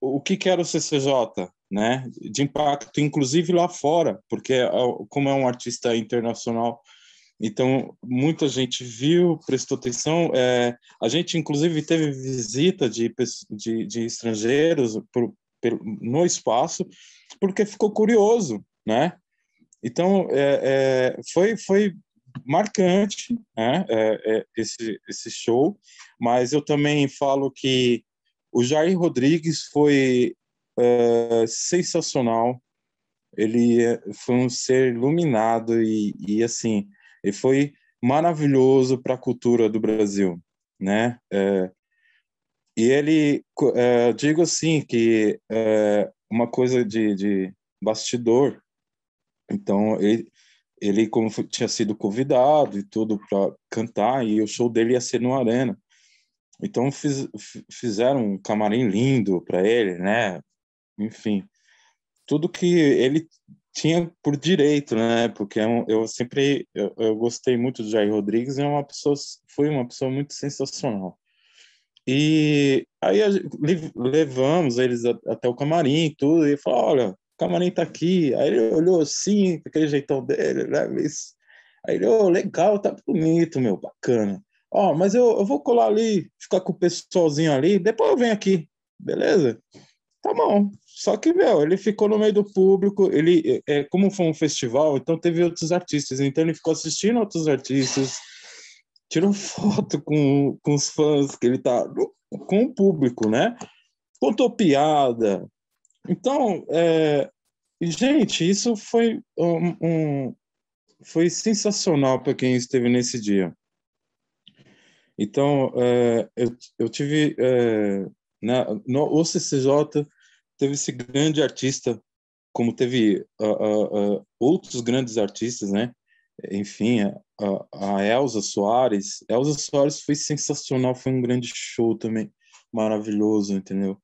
o que, que era o CCJ né de impacto inclusive lá fora porque é, como é um artista internacional então muita gente viu prestou atenção é, a gente inclusive teve visita de de, de estrangeiros por, por, no espaço porque ficou curioso né então é, foi foi marcante né, é, é, esse, esse show, mas eu também falo que o Jair Rodrigues foi é, sensacional, ele é, foi um ser iluminado e, e assim, ele foi maravilhoso para a cultura do Brasil, né? É, e ele, é, digo assim, que uma coisa de, de bastidor, então ele ele como foi, tinha sido convidado e tudo para cantar e o show dele ia ser no arena então fiz, fizeram um camarim lindo para ele né enfim tudo que ele tinha por direito né porque eu, é eu sempre eu, eu, gostei muito do Jair Rodrigues é uma pessoa foi uma pessoa muito sensacional e aí levamos eles até o camarim e tudo e falou olha Camarim tá aqui. Aí ele olhou assim, aquele jeitão dele, né? Aí ele, ô, oh, legal, tá bonito, meu, bacana. Ó, oh, mas eu, eu vou colar ali, ficar com o pessoalzinho ali, depois eu venho aqui, beleza? Tá bom. Só que, meu, ele ficou no meio do público, ele, é, como foi um festival, então teve outros artistas, então ele ficou assistindo outros artistas, tirou foto com, com os fãs que ele tá, com o público, né? Contou piada, então, é, gente, isso foi, um, um foi sensacional para quem esteve nesse dia. Então, é, eu, eu tive. É, na, né, no, o CCJ teve esse grande artista, como teve uh, uh, uh, outros grandes artistas, né? Enfim, a, a Elza Soares. Elza Soares foi sensacional, foi um grande show também, maravilhoso, entendeu?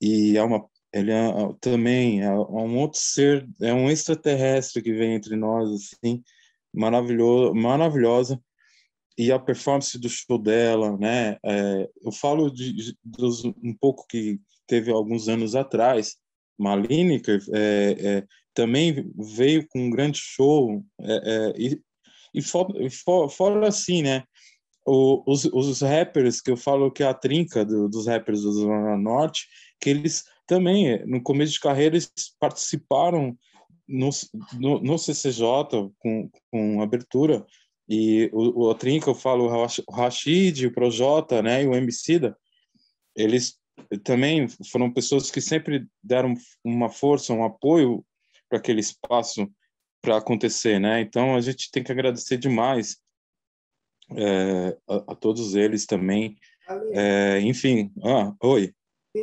E é uma ele é, é, também é um outro ser, é um extraterrestre que vem entre nós, assim, maravilhoso, maravilhosa. E a performance do show dela, né? É, eu falo de, um pouco que teve alguns anos atrás, Maliniker é, é, também veio com um grande show é, é e, e, fora, for, assim, né? O, os, os rappers que eu falo que é a trinca do, dos rappers do Zona Norte, que eles também, eh, no começo de carreira, eles participaram no, no, no CCJ com, com abertura, e o, o Trinca, eu falo o Rashid, o Projota, né, e o Emicida, eles também foram pessoas que sempre deram uma força, um apoio para aquele espaço para acontecer, né? Então a gente tem que agradecer demais é, a, a, todos eles também. É, enfim, ah, oi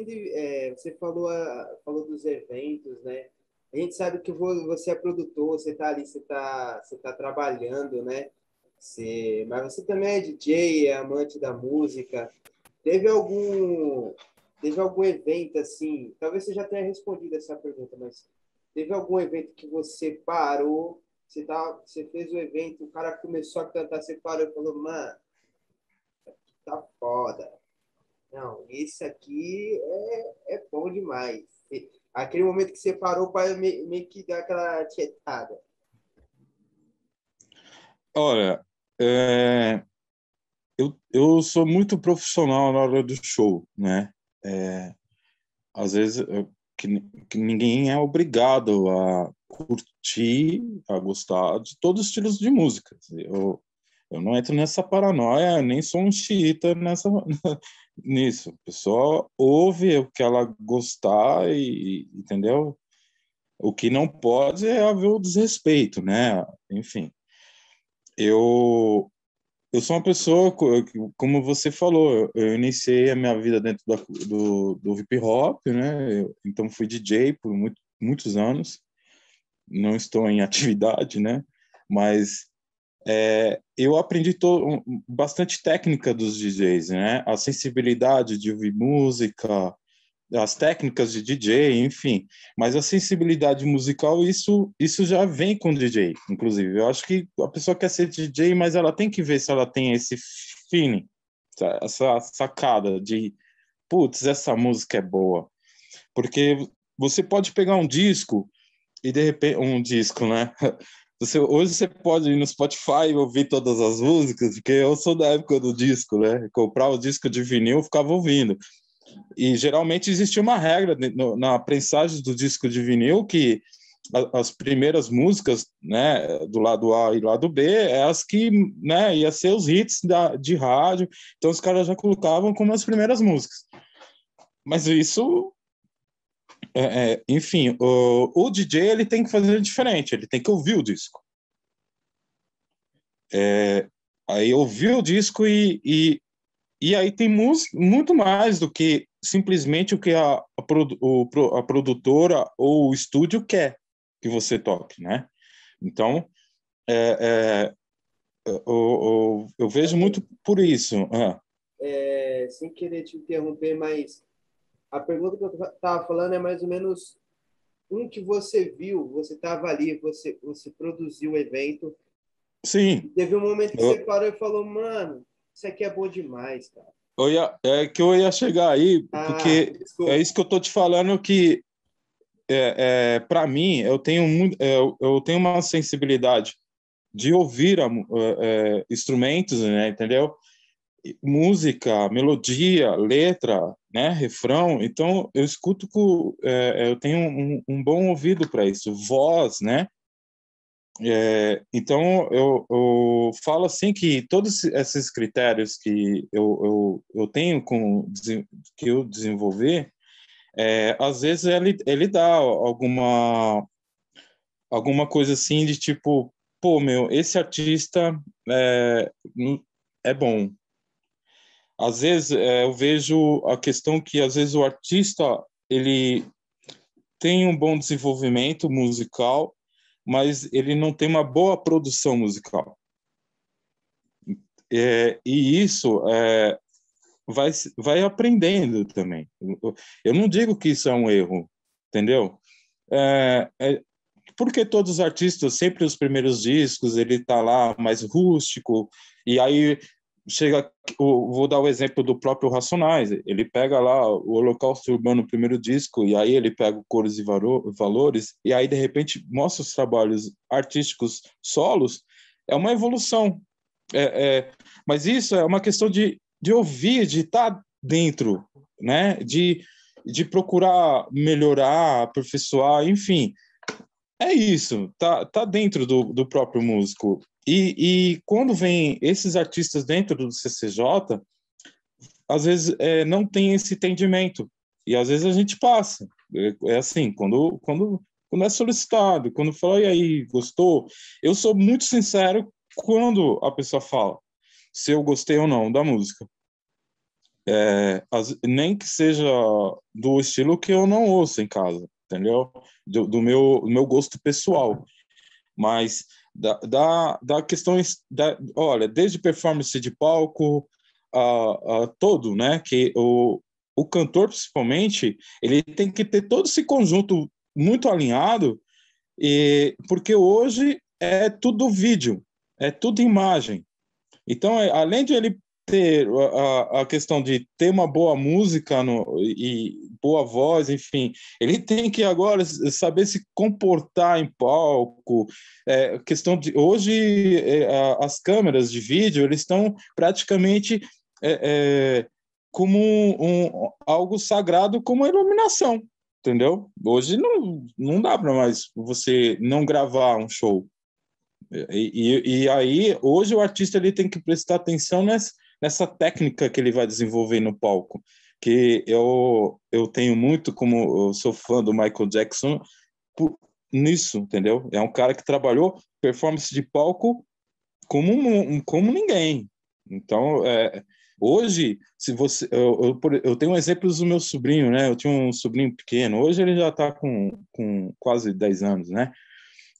pretende. É, você falou, a, falou dos eventos, né? A gente sabe que você é produtor, você está ali, você está você tá trabalhando, né? Você, mas você também é DJ, é amante da música. Teve algum, teve algum evento assim? Talvez você já tenha respondido essa pergunta, mas teve algum evento que você parou? Você, tá, você fez o evento, o cara começou a cantar, você parou e falou, mano, tá foda. Não, esse aqui é, é bom demais. Aquele momento que você parou para meio me que dar aquela tietada. Olha, é, eu, eu sou muito profissional na hora do show, né? É, às vezes, eu, que, que, ninguém é obrigado a curtir, a gostar de todos os estilos de música. Eu, eu não entro nessa paranoia, nem sou um xiita nessa, nisso. A pessoa ouve o que ela gostar e, entendeu? O que não pode é haver o desrespeito, né? Enfim. Eu eu sou uma pessoa, como você falou, eu iniciei a minha vida dentro da, do, do hip hop, né? Eu, então fui DJ por muito, muitos anos. Não estou em atividade, né? Mas é, eu aprendi bastante técnica dos DJs, né? A sensibilidade de ouvir música, as técnicas de DJ, enfim. Mas a sensibilidade musical, isso, isso já vem com o DJ, inclusive. Eu acho que a pessoa quer ser DJ, mas ela tem que ver se ela tem esse feeling, essa sacada de, putz, essa música é boa. Porque você pode pegar um disco e de repente um disco, né? (laughs) Você, hoje você pode ir no Spotify e ouvir todas as músicas, porque eu sou da época do disco, né? Comprar o disco de vinil, eu ficava ouvindo. E geralmente existia uma regra no, na prensagem do disco de vinil que a, as primeiras músicas, né, do lado A e lado B, é as que, né, ia ser os hits da, de rádio. Então os caras já colocavam como as primeiras músicas. Mas isso é, é, enfim, o, o, DJ ele tem que fazer diferente, ele tem que ouvir o disco. É, aí ouvir o disco e, e, e aí tem muito mais do que simplesmente o que a, a, produ, o, a produtora ou o estúdio quer que você toque, né? Então, é, eu, é, eu, vejo muito por isso. Ah. É, sem querer te interromper, mas a pergunta que eu estava falando é mais ou menos um que você viu, você estava ali, você, você produziu o evento. Sim. Teve um momento que eu... você parou e falou, mano, isso aqui é bom demais, cara. Eu ia, é que eu ia chegar aí, ah, porque desculpa. é isso que eu tô te falando que é, é para mim eu tenho muito, é, eu tenho uma sensibilidade de ouvir a, é, é, instrumentos, né, entendeu? Música, melodia, letra, né, refrão, então eu escuto, é, é, eu tenho um, um bom ouvido para isso, voz, né? É, então eu, eu, falo assim que todos esses critérios que eu, eu, eu tenho com que eu desenvolver é, às vezes ele, ele dá alguma alguma coisa assim de tipo pô meu esse artista é, é bom às vezes é, eu vejo a questão que às vezes o artista ele tem um bom desenvolvimento musical, mas ele não tem uma boa produção musical. É, e isso é, vai, vai aprendendo também. Eu não digo que isso é um erro, entendeu? É, é, porque todos os artistas, sempre os primeiros discos, ele está lá mais rústico, e aí chega, vou dar o exemplo do próprio Racionais, ele pega lá o Holocausto Urbano, primeiro disco, e aí ele pega Cores e Valores, e aí de repente mostra os trabalhos artísticos solos, é uma evolução. É, é, mas isso é uma questão de, de ouvir, de estar dentro, né? de, de procurar melhorar, aperfeiçoar, enfim. É isso, tá, tá dentro do, do próprio músico. E, e quando vem esses artistas dentro do CCJ, às vezes é, não tem esse entendimento. E às vezes a gente passa. É, é, assim, quando, quando, quando é solicitado, quando fala, e aí, gostou? Eu sou muito sincero quando a pessoa fala se eu gostei ou não da música. É, as, nem que seja do estilo que eu não ouço em casa, entendeu? Do, do meu, do meu gosto pessoal. Mas da, da, da questões da, olha, desde performance de palco a, a todo, né? Que o, o cantor, principalmente, ele tem que ter todo esse conjunto muito alinhado, e, porque hoje é tudo vídeo, é tudo imagem. Então, é, além de ele ter a, a questão de ter uma boa música no, e impor a voz, enfim. Ele tem que agora saber se comportar em palco. É, questão de hoje é, as câmeras de vídeo eles estão praticamente é, é como um, um, algo sagrado, como a iluminação, entendeu? Hoje não, não dá para mais você não gravar um show. É, e, e, e, aí, hoje o artista ele tem que prestar atenção nessa, nessa técnica que ele vai desenvolver no palco que eu, eu tenho muito, como eu sou fã do Michael Jackson, por, nisso, entendeu? É um cara que trabalhou performance de palco como, um, como ninguém. Então, é, hoje, se você, eu, eu, eu, tenho um exemplo do meu sobrinho, né? Eu tinha um sobrinho pequeno, hoje ele já está com, com quase 10 anos, né?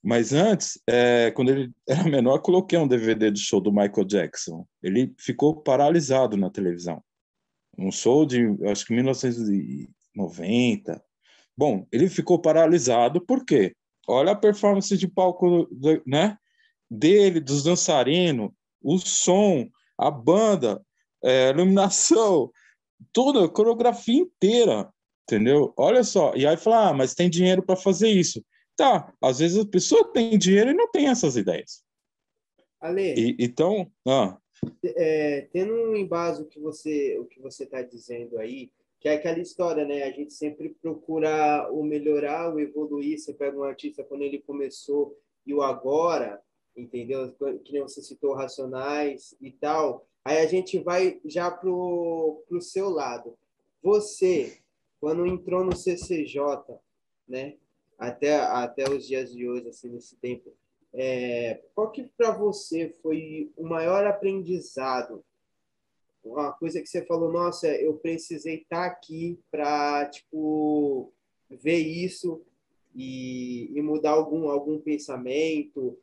Mas antes, é, quando ele (laughs) era menor, coloquei um DVD do show do Michael Jackson. Ele ficou paralisado na televisão um show de, acho que 1990. Bom, ele ficou paralisado, por quê? Olha a performance de palco né? dele, dos dançarinos, o som, a banda, é, a iluminação, toda a coreografia inteira, entendeu? Olha só, e aí fala, ah, mas tem dinheiro para fazer isso. Tá, às vezes a pessoa tem dinheiro e não tem essas ideias. Ale. E, então, ah, é, tendo um o que você o que você está dizendo aí, que é aquela história, né? A gente sempre procura o melhorar, o evoluir. Você pega um artista quando ele começou e o agora, entendeu? Que nem você citou Racionais e tal. Aí a gente vai já pro pro seu lado. Você quando entrou no CCJ, né? Até até os dias de hoje, assim, nesse tempo é, qual que para você foi o maior aprendizado? Uma coisa que você falou, nossa, eu precisei estar tá aqui para tipo ver isso e, e, mudar algum algum pensamento,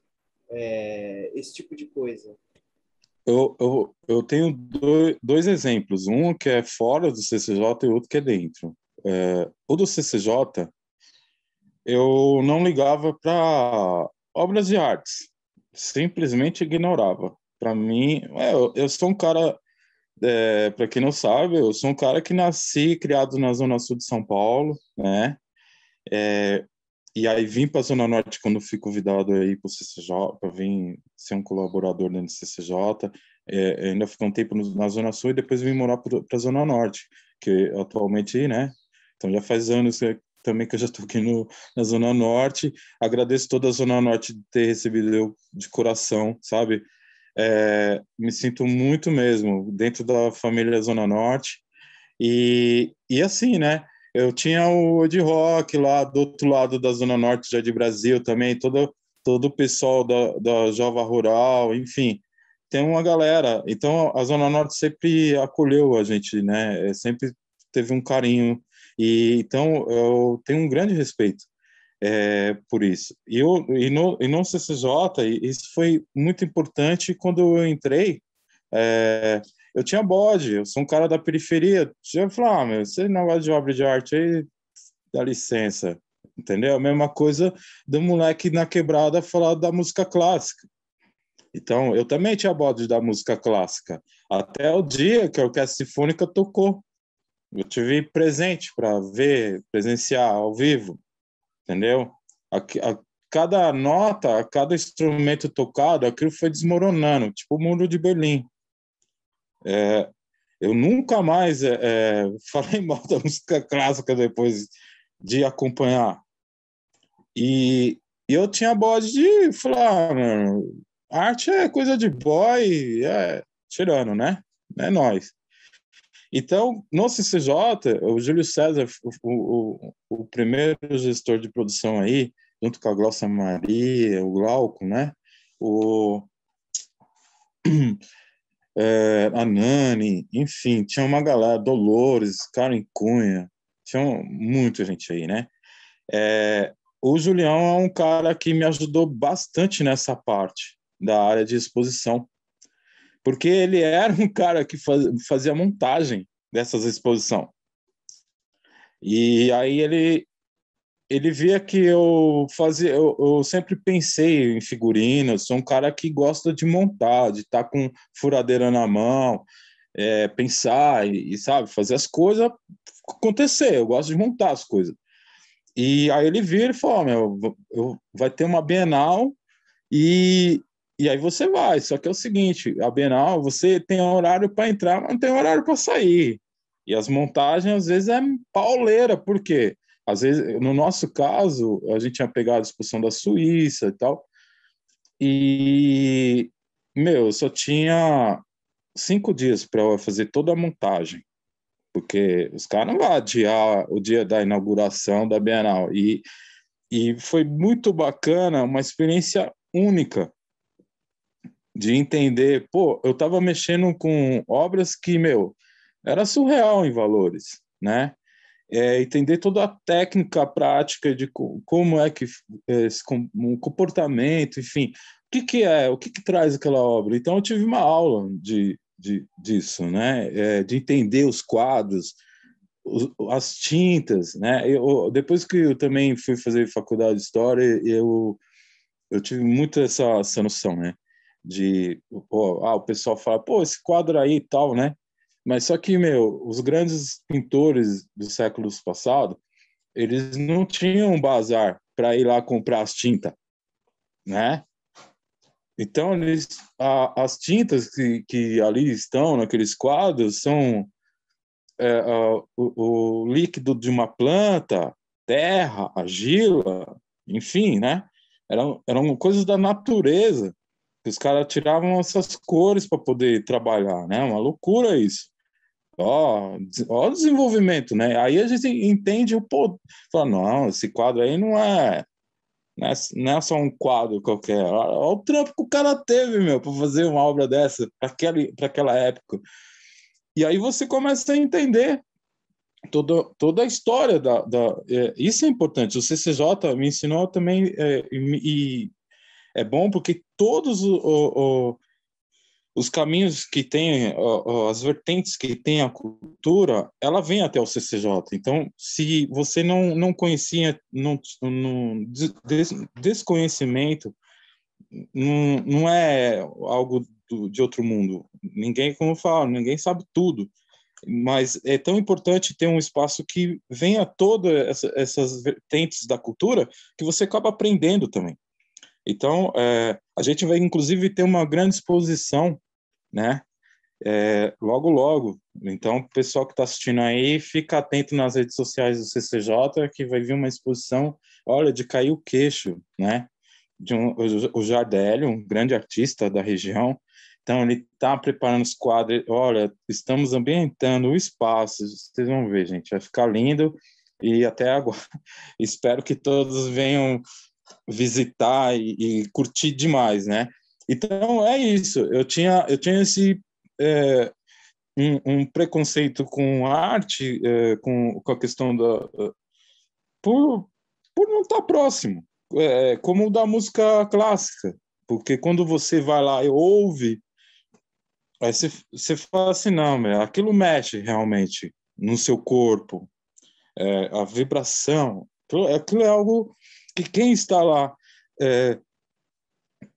é, esse tipo de coisa. Eu, eu, eu tenho dois, dois exemplos, um que é fora do CCJ e outro que é dentro. É, o do CCJ, eu não ligava para Obras e artes. Simplesmente ignorava. Para mim, é, eu, eu sou um cara é, para quem não sabe, eu sou um cara que nasci criado na Zona Sul de São Paulo, né? É, e aí vim para a Zona Norte quando fui convidado aí para o CCJ, para vir ser um colaborador do CCJ. É, ainda fiquei um tempo na Zona Sul e depois vim morar para a Zona Norte, que atualmente, né? Então já faz anos também, que eu já estou aqui no, na Zona Norte. Agradeço toda a Zona Norte de ter recebido eu de coração, sabe? É, me sinto muito mesmo dentro da família Zona Norte. E, e assim, né? Eu tinha o de rock lá do outro lado da Zona Norte, já de Brasil também, todo, todo o pessoal da, da Jova Rural, enfim, tem uma galera. Então a Zona Norte sempre acolheu a gente, né? É, sempre teve um carinho e, então, eu tenho um grande respeito é, por isso. E, eu, e, no, e no CCJ, isso foi muito importante quando eu entrei. É, eu tinha bode, eu sou um cara da periferia. Eu falava, ah, meu, esse negócio de obra de arte aí, dá licença. Entendeu? A mesma coisa do moleque na quebrada falar da música clássica. Então, eu também tinha bode da música clássica. Até o dia que a Orquestra Sinfônica tocou eu tive presente para ver, presenciar ao vivo, entendeu? A, a, cada nota, a cada instrumento tocado, aquilo foi desmoronando, tipo o muro de Berlim. É, eu nunca mais é, é (laughs) falei mal da música clássica depois de acompanhar. E, e eu tinha bode de falar, ah, mano, arte é coisa de boy, é, tirando, né? É nós. Então, no CCJ, o Júlio César, o, o, o primeiro gestor de produção aí, junto com a Glossa Maria, o Glauco, né? O é, (clears throat) a Nani, enfim, tinha uma galera, Dolores, Karen Cunha, tinha muita gente aí, né? É, o Julião é um cara que me ajudou bastante nessa parte da área de exposição, porque ele era um cara que fazia montagem dessas exposições. E aí ele ele via que eu fazia, eu, eu, sempre pensei em figurino, sou um cara que gosta de montar, de estar tá com furadeira na mão, é, pensar e, e, sabe, fazer as coisas acontecer, eu gosto de montar as coisas. E aí ele vira e fala, meu, eu, vai ter uma Bienal e e aí você vai, só que é o seguinte, a Bienal, você tem horário para entrar, mas não tem horário para sair. E as montagens, às vezes, é pauleira, por quê? Às vezes, no nosso caso, a gente tinha pegado a discussão da Suíça e tal, e, meu, eu só tinha cinco dias para fazer toda a montagem, porque os caras não vão adiar o dia da inauguração da Bienal. E, e foi muito bacana, uma experiência única, de entender, pô, eu estava mexendo com obras que, meu, era surreal em valores, né? É, entender toda a técnica, a prática de co como é que é, esse com um comportamento, enfim, o que, que é, o que, que traz aquela obra. Então, eu tive uma aula de, de, disso, né? É, de entender os quadros, os, as tintas, né? Eu, depois que eu também fui fazer faculdade de história, eu, eu tive muito essa, essa noção, né? de ah, o pessoal fala, pô, esse quadro aí e tal, né? Mas só que, meu, os grandes pintores dos séculos passados, eles não tinham um bazar para ir lá comprar as tintas, né? Então, eles, a, as tintas que, que ali estão, naqueles quadros, são é, a, o, o líquido de uma planta, terra, argila, enfim, né? Eram, eram coisas da natureza os caras tiravam essas cores para poder trabalhar, né? Uma loucura isso. Ó, ó o desenvolvimento, né? Aí a gente entende o pô. Fala, não, esse quadro aí não é, não é, não é só um quadro qualquer. Olha o trampo que o cara teve, meu, para fazer uma obra dessa, para aquela época. E aí você começa a entender toda, toda a história da, da é, isso é importante o CCJ me ensinou também é, e, é bom porque todos o, o, o, os caminhos que tem, as vertentes que tem a cultura, ela vem até o CCJ. Então, se você não, não conhecia, não, não des, desconhecimento, não, não é algo do, de outro mundo. Ninguém, como eu falo, ninguém sabe tudo mas é tão importante ter um espaço que venha todas essa, essas vertentes da cultura que você acaba aprendendo também. Então, é, a gente vai, inclusive, ter uma grande exposição, né? É, logo, logo. Então, o pessoal que está assistindo aí, fica atento nas redes sociais do CCJ, que vai vir uma exposição, olha, de cair o queixo, né? De um, o Jardélio, um grande artista da região. Então, ele está preparando os quadros. Olha, estamos ambientando o espaço. Vocês vão ver, gente, vai ficar lindo. E até agora, (laughs) espero que todos venham visitar e, e, curtir demais, né? Então é isso. Eu tinha eu tinha esse é, um, um, preconceito com arte, é, com, com a questão da é, por, por não estar tá próximo, é, como o da música clássica, porque quando você vai lá e ouve, aí você, você fala assim não, meu, aquilo mexe realmente no seu corpo, é, a vibração, aquilo, aquilo é algo que quem está lá é,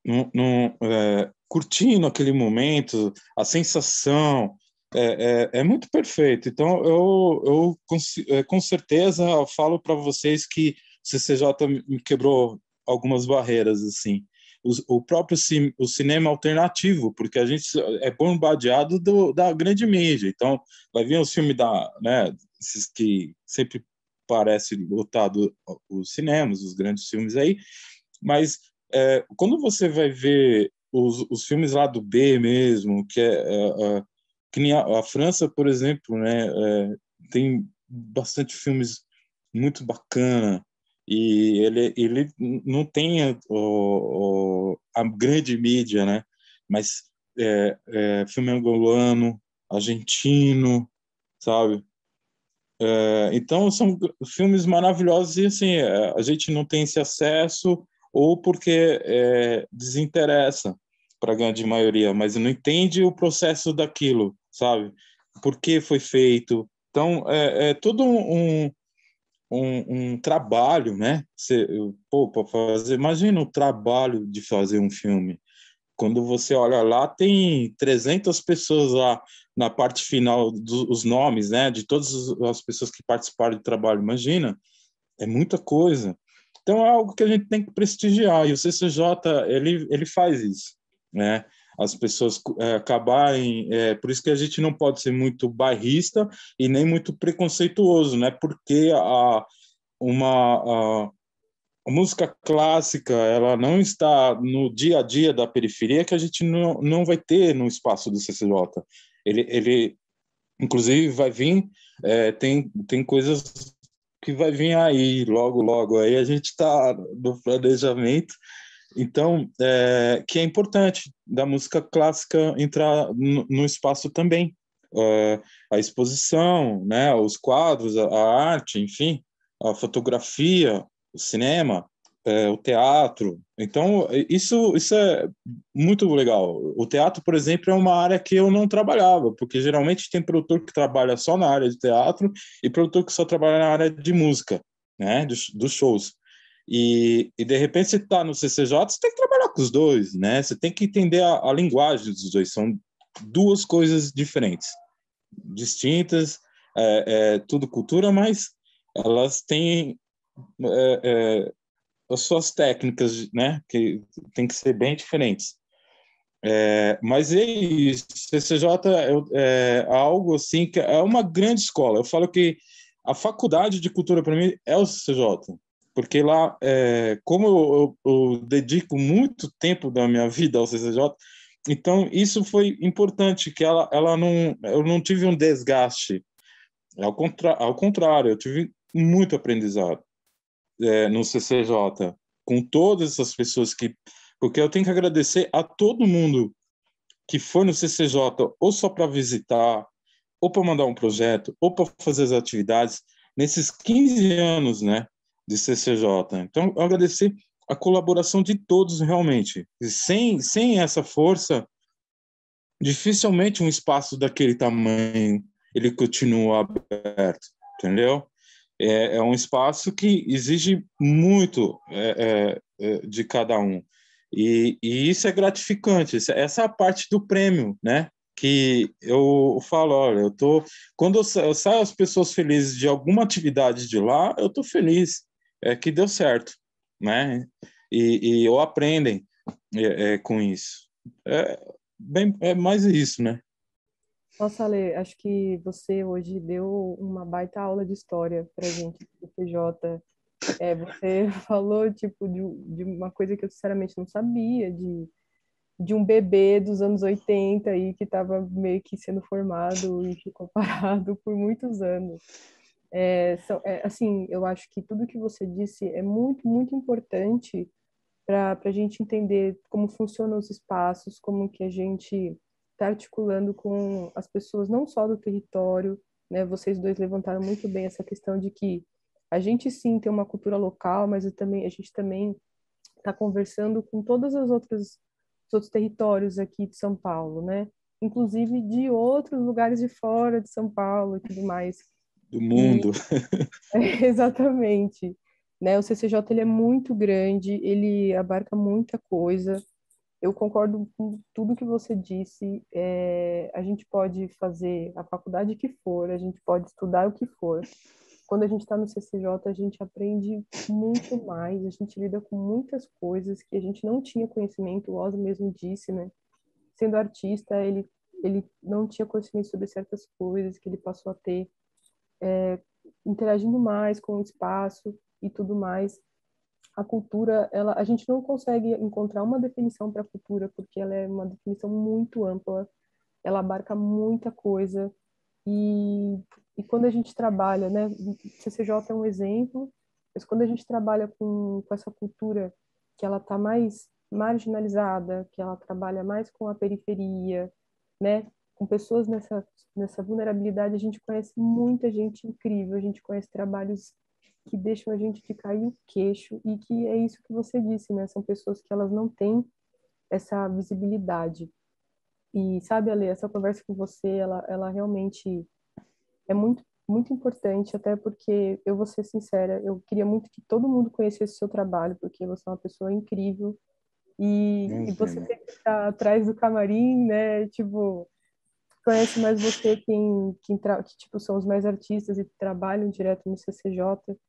no, no, é, curtindo aquele momento, a sensação, é, é, é, muito perfeito. Então, eu, eu com, é, com certeza eu falo para vocês que o CCJ me quebrou algumas barreiras, assim. O, o próprio o cinema alternativo, porque a gente é bombardeado do, da grande mídia. Então, vai vir os filmes da, né, esses que sempre parece lotado os cinemas, os grandes filmes aí, mas é, quando você vai ver os, os filmes lá do B mesmo, que é a, é, a, é, a, a França, por exemplo, né, é, tem bastante filmes muito bacana e ele, ele não tem a, a grande mídia, né? Mas é, é, filme angolano, argentino, sabe? É, então, são filmes maravilhosos e, assim, é, a gente não tem esse acesso ou porque é, desinteressa para a grande maioria, mas não entende o processo daquilo, sabe? Por que foi feito? Então, é, é todo um, um, um, trabalho, né? Você, pô, fazer, imagina o trabalho de fazer um filme. Quando você olha lá, tem 300 pessoas lá na parte final dos nomes, né? De todas as pessoas que participaram do trabalho. Imagina, é muita coisa. Então é algo que a gente tem que prestigiar e o CCJ ele ele faz isso, né? As pessoas é, acabarem, é, por isso que a gente não pode ser muito bairrista e nem muito preconceituoso, né? Porque a uma a, a música clássica ela não está no dia a dia da periferia que a gente não, não vai ter no espaço do CCJ. Ele, ele inclusive, vai vir, é, tem, tem coisas que vai vir aí, logo, logo. Aí a gente está no planejamento. Então, é, que é importante da música clássica entrar no, no espaço também. É, a exposição, né, os quadros, a, a arte, enfim, a fotografia, o cinema, é, o teatro. Então, isso, isso é muito legal. O teatro, por exemplo, é uma área que eu não trabalhava, porque geralmente tem produtor que trabalha só na área de teatro e produtor que só trabalha na área de música, né, dos, dos shows. E, e, de repente você está no CCJ, você tem que trabalhar com os dois, né? Você tem que entender a, a linguagem dos dois. São duas coisas diferentes, distintas, é, é, tudo cultura, mas elas têm é, é, as suas técnicas, né? Que tem que ser bem diferentes. É, mas é isso, CCJ é, é, algo assim que é uma grande escola. Eu falo que a faculdade de cultura para mim é o CCJ, porque lá, é, como eu, eu, eu, dedico muito tempo da minha vida ao CCJ, então isso foi importante que ela, ela não, eu não tive um desgaste. Ao, contra, ao contrário, eu tive muito aprendizado é, no CCJ, com todas essas pessoas que. Porque eu tenho que agradecer a todo mundo que foi no CCJ, ou só para visitar, ou para mandar um projeto, ou para fazer as atividades, nesses 15 anos né, de CCJ. Então, eu agradecer a colaboração de todos realmente. E sem, sem essa força, dificilmente um espaço daquele tamanho ele continua aberto, entendeu? é, é um espaço que exige muito é, é, é, de cada um. E, e isso é gratificante, essa é a parte do prêmio, né? que eu falo, olha, eu tô quando eu, saio as pessoas felizes de alguma atividade de lá, eu tô feliz, é que deu certo, né? E, e eu aprendem é, é, com isso. É bem, é mais isso, né? Nossa, Ale, acho que você hoje deu uma baita aula de história para gente do PJ. É, você (laughs) falou, tipo, de, de uma coisa que eu sinceramente não sabia, de de um bebê dos anos 80 aí que estava meio que sendo formado e ficou parado (laughs) por muitos anos. É, são, é, assim, eu acho que tudo que você disse é muito, muito importante para a gente entender como funcionam os espaços, como que a gente estar tá articulando com as pessoas não só do território, né? Vocês dois levantaram muito bem essa questão de que a gente sim tem uma cultura local, mas também a gente também está conversando com todas as outras os outros territórios aqui de São Paulo, né? Inclusive de outros lugares de fora de São Paulo e tudo mais. Do mundo. E, (laughs) é, exatamente. Né? O CCJ ele é muito grande, ele abarca muita coisa eu concordo com tudo que você disse. É, a gente pode fazer a faculdade que for, a gente pode estudar o que for. Quando a gente está no CCJ, a gente aprende muito mais, a gente lida com muitas coisas que a gente não tinha conhecimento, o Oz mesmo disse, né? Sendo artista, ele, ele não tinha conhecimento sobre certas coisas que ele passou a ter, é, interagindo mais com o espaço e tudo mais a cultura, ela, a gente não consegue encontrar uma definição para a cultura, porque ela é uma definição muito ampla, ela abarca muita coisa, e, e quando a gente trabalha, né, CCJ é um exemplo, mas quando a gente trabalha com, com essa cultura que ela está mais marginalizada, que ela trabalha mais com a periferia, né, com pessoas nessa, nessa vulnerabilidade, a gente conhece muita gente incrível, a gente conhece trabalhos que deixam a gente ficar em queixo e que é isso que você disse, né? São pessoas que elas não têm essa visibilidade. E sabe, Ale, essa conversa com você, ela, ela realmente é muito, muito importante, até porque eu vou ser sincera, eu queria muito que todo mundo conhecesse o seu trabalho, porque você é uma pessoa incrível e, Sim, e você sempre está atrás do camarim, né? Tipo, conhece mais você quem, quem que, tipo, são os mais artistas e trabalham direto no CCJ.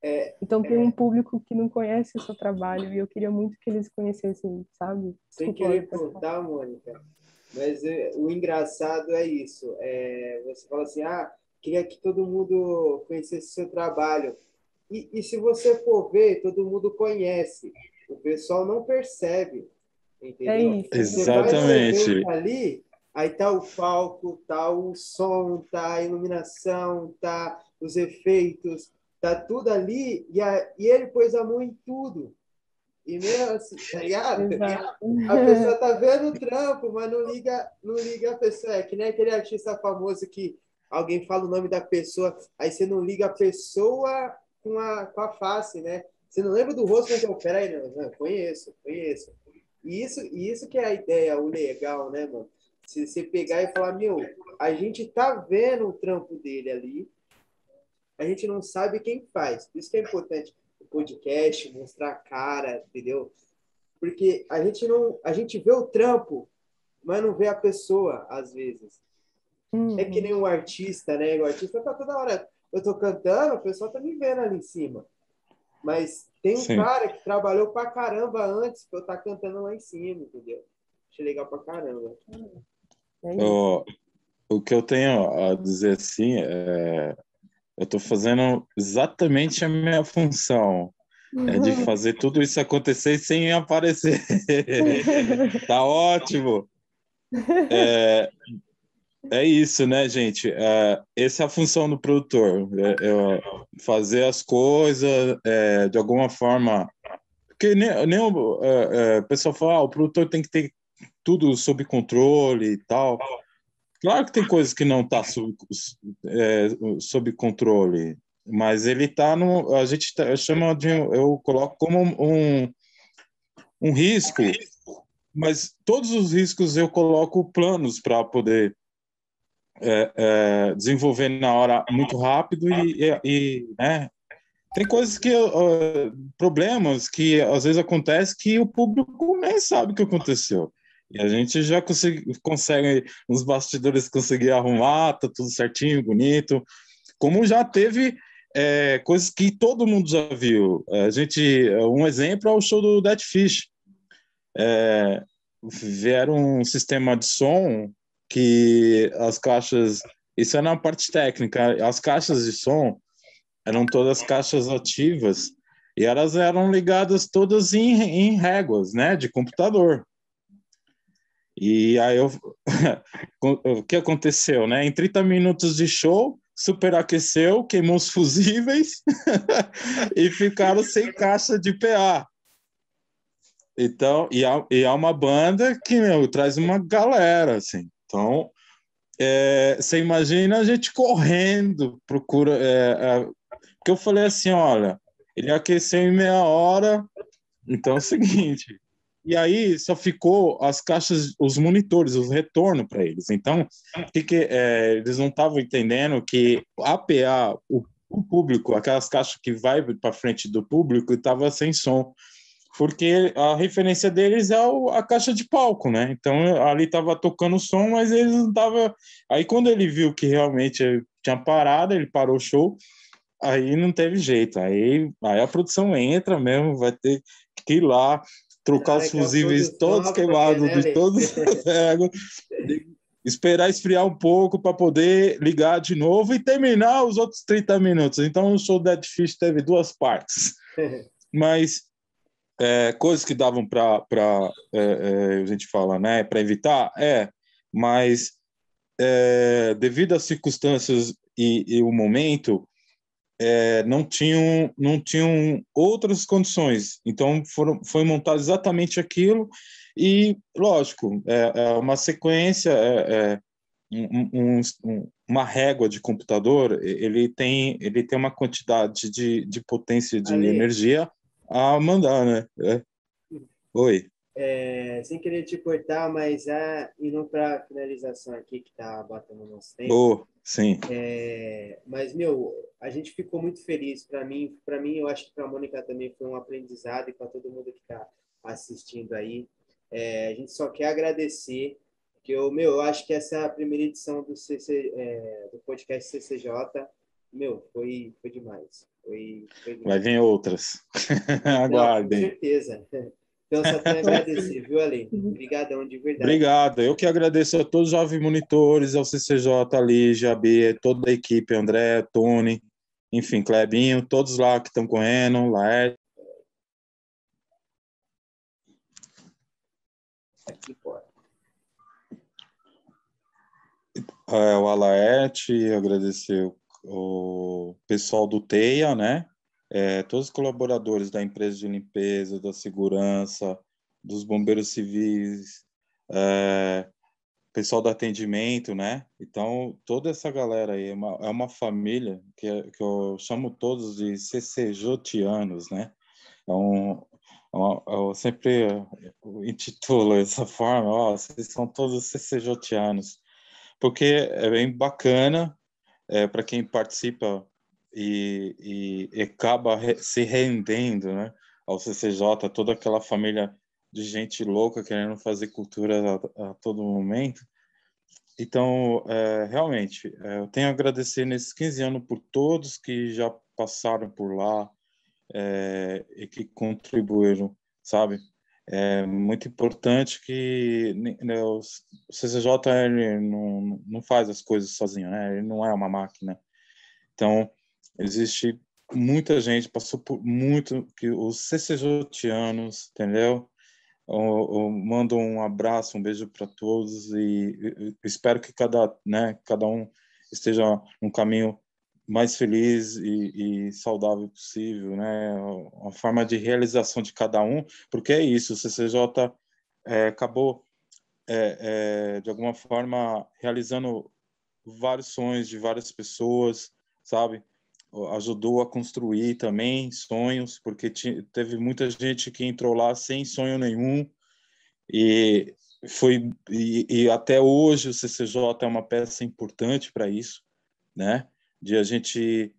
É, então tem é... um público que não conhece o seu trabalho e eu queria muito que eles conhecessem, sabe? Sem querer cortar, Mônica, mas é, o engraçado é isso. É, você fala assim, ah, queria que todo mundo conhecesse o seu trabalho. E, e se você for ver, todo mundo conhece. O pessoal não percebe. Entendeu? É isso. Você Exatamente. ali, Aí tá o palco, tá o som, tá a iluminação, tá os efeitos, tá tudo ali e, a, e ele pôs a mão em tudo. E mesmo assim, tá ligado? A pessoa tá vendo o trampo, mas não liga, não liga a pessoa. É que nem aquele artista famoso que alguém fala o nome da pessoa, aí você não liga a pessoa com a, com a face, né? Você não lembra do rosto, mas eu, peraí, não, não, conheço, conheço. E isso, isso que é a ideia, o legal, né, mano? Se você pegar e falar, meu, a gente tá vendo o trampo dele ali, a gente não sabe quem faz. Por isso que é importante o podcast, mostrar a cara, entendeu? Porque a gente não, a gente vê o trampo, mas não vê a pessoa às vezes. Uhum. É que nem um artista, né? O artista tá toda hora, eu tô cantando, o pessoal tá me vendo ali em cima. Mas tem um Sim. cara que trabalhou pra caramba antes que eu tá cantando lá em cima, entendeu? Achei legal pra caramba. Uhum. É o, o que eu tenho a dizer assim é eu estou fazendo exatamente a minha função. Uhum. É de uhum. fazer tudo isso acontecer sem aparecer. (laughs) tá ótimo. É, é isso, né, gente? É, essa é a função do produtor. É, é fazer as coisas é, de alguma forma. Porque nem, nem é, o, pessoal fala, ah, o produtor tem que ter tudo sob controle e tal. Claro que tem coisas que não está sob, é, sob controle, mas ele está no. A gente tá, chama de. Eu coloco como um, um risco, mas todos os riscos eu coloco planos para poder é, é, desenvolver na hora muito rápido e, e, e né? tem coisas que uh, problemas que às vezes acontece que o público nem sabe o que aconteceu. E a gente já consegue, nos bastidores, conseguir arrumar, tá tudo certinho, bonito. Como já teve é, coisas que todo mundo já viu. A gente, um exemplo é o show do Dead Fish. É, vieram um sistema de som que as caixas. Isso é na parte técnica. As caixas de som eram todas caixas ativas e elas eram ligadas todas em, em réguas, né, de computador. E aí eu, (laughs) o que aconteceu, né? Em 30 minutos de show, superaqueceu, queimou os fusíveis (laughs) e ficaram sem caixa de PA. Então, e há, e há uma banda que meu, traz uma galera, assim. Então, é, você imagina a gente correndo, procura. É, é, porque eu falei assim: olha, ele aqueceu em meia hora, então é o seguinte, e aí só ficou as caixas, os monitores, os retornos para eles. Então, que que, é, eles não estavam entendendo que a PA, o, o público, aquelas caixas que vai para frente do público, estava sem som porque a referência deles é a caixa de palco, né? Então ali estava tocando som, mas eles não estavam... Aí quando ele viu que realmente tinha parado, ele parou o show. Aí não teve jeito. Aí, aí a produção entra mesmo, vai ter que ir lá trocar é, os fusíveis todos queimados, né, de todos as (laughs) esperar esfriar um pouco para poder ligar de novo e terminar os outros 30 minutos. Então, o show Dead Fish teve duas partes. (laughs) Mas é, coisas que davam para é, é, a gente fala, né, para evitar, é, mas é, devido às circunstâncias e, e o momento, é, não tinham não tinham outras condições então foram, foi montado exatamente aquilo e lógico é, é uma sequência é, é um, um, uma régua de computador ele tem ele tem uma quantidade de, de potência de energia a mandar né é. oi é, sem querer te cortar, mas ah, indo para finalização aqui que tá batendo nosso tempo. Oh, sim. É, mas meu, a gente ficou muito feliz. Para mim, para mim, eu acho que para a Mônica também foi um aprendizado e para todo mundo que está assistindo aí, é, a gente só quer agradecer que eu, meu, eu acho que essa é a primeira edição do CC, é, do podcast CCJ, meu, foi foi demais. Foi, foi demais. Vai vir outras. Aguardem. (laughs) Não, com certeza. Então, só tenho a (laughs) agradecer, viu, Ale? Obrigadão, de verdade. Obrigado. Eu que agradeço a todos os jovens monitores, ao CCJ, Lígia, B, toda a equipe, André, Tony, enfim, Clebinho, todos lá que estão correndo, Laerte. Aqui fora. É, o Alaerte, agradecer o pessoal do TEIA, né? É, todos os colaboradores da empresa de limpeza, da segurança, dos bombeiros civis, é, pessoal do atendimento, né? Então, toda essa galera aí é uma, é uma família que, que eu chamo todos de CCJotianos, né? É um, eu é é sempre intitulo dessa forma, ó, vocês são todos CCJotianos, porque é bem bacana é, para quem participa e, e, acaba se rendendo né, ao CCJ, toda aquela família de gente louca querendo fazer cultura a, a todo momento. Então, é, realmente, é, eu tenho a agradecer nesses 15 anos por todos que já passaram por lá é, e que contribuíram, sabe? É muito importante que né, o CCJ ele não, não faz as coisas sozinho, né? Ele não é uma máquina. Então, Existe muita gente, passou por muito, que os secejotianos, entendeu? Eu, eu mando um abraço, um beijo para todos e espero que cada, né, cada um esteja um caminho mais feliz e, e, saudável possível, né? Uma forma de realização de cada um, porque é isso, o CCJ é, acabou, é, é, de alguma forma, realizando vários sonhos de várias pessoas, sabe? ajudou a construir também sonhos, porque teve muita gente que entrou lá sem sonho nenhum e foi e, e até hoje o CCJ é uma peça importante para isso, né? De a gente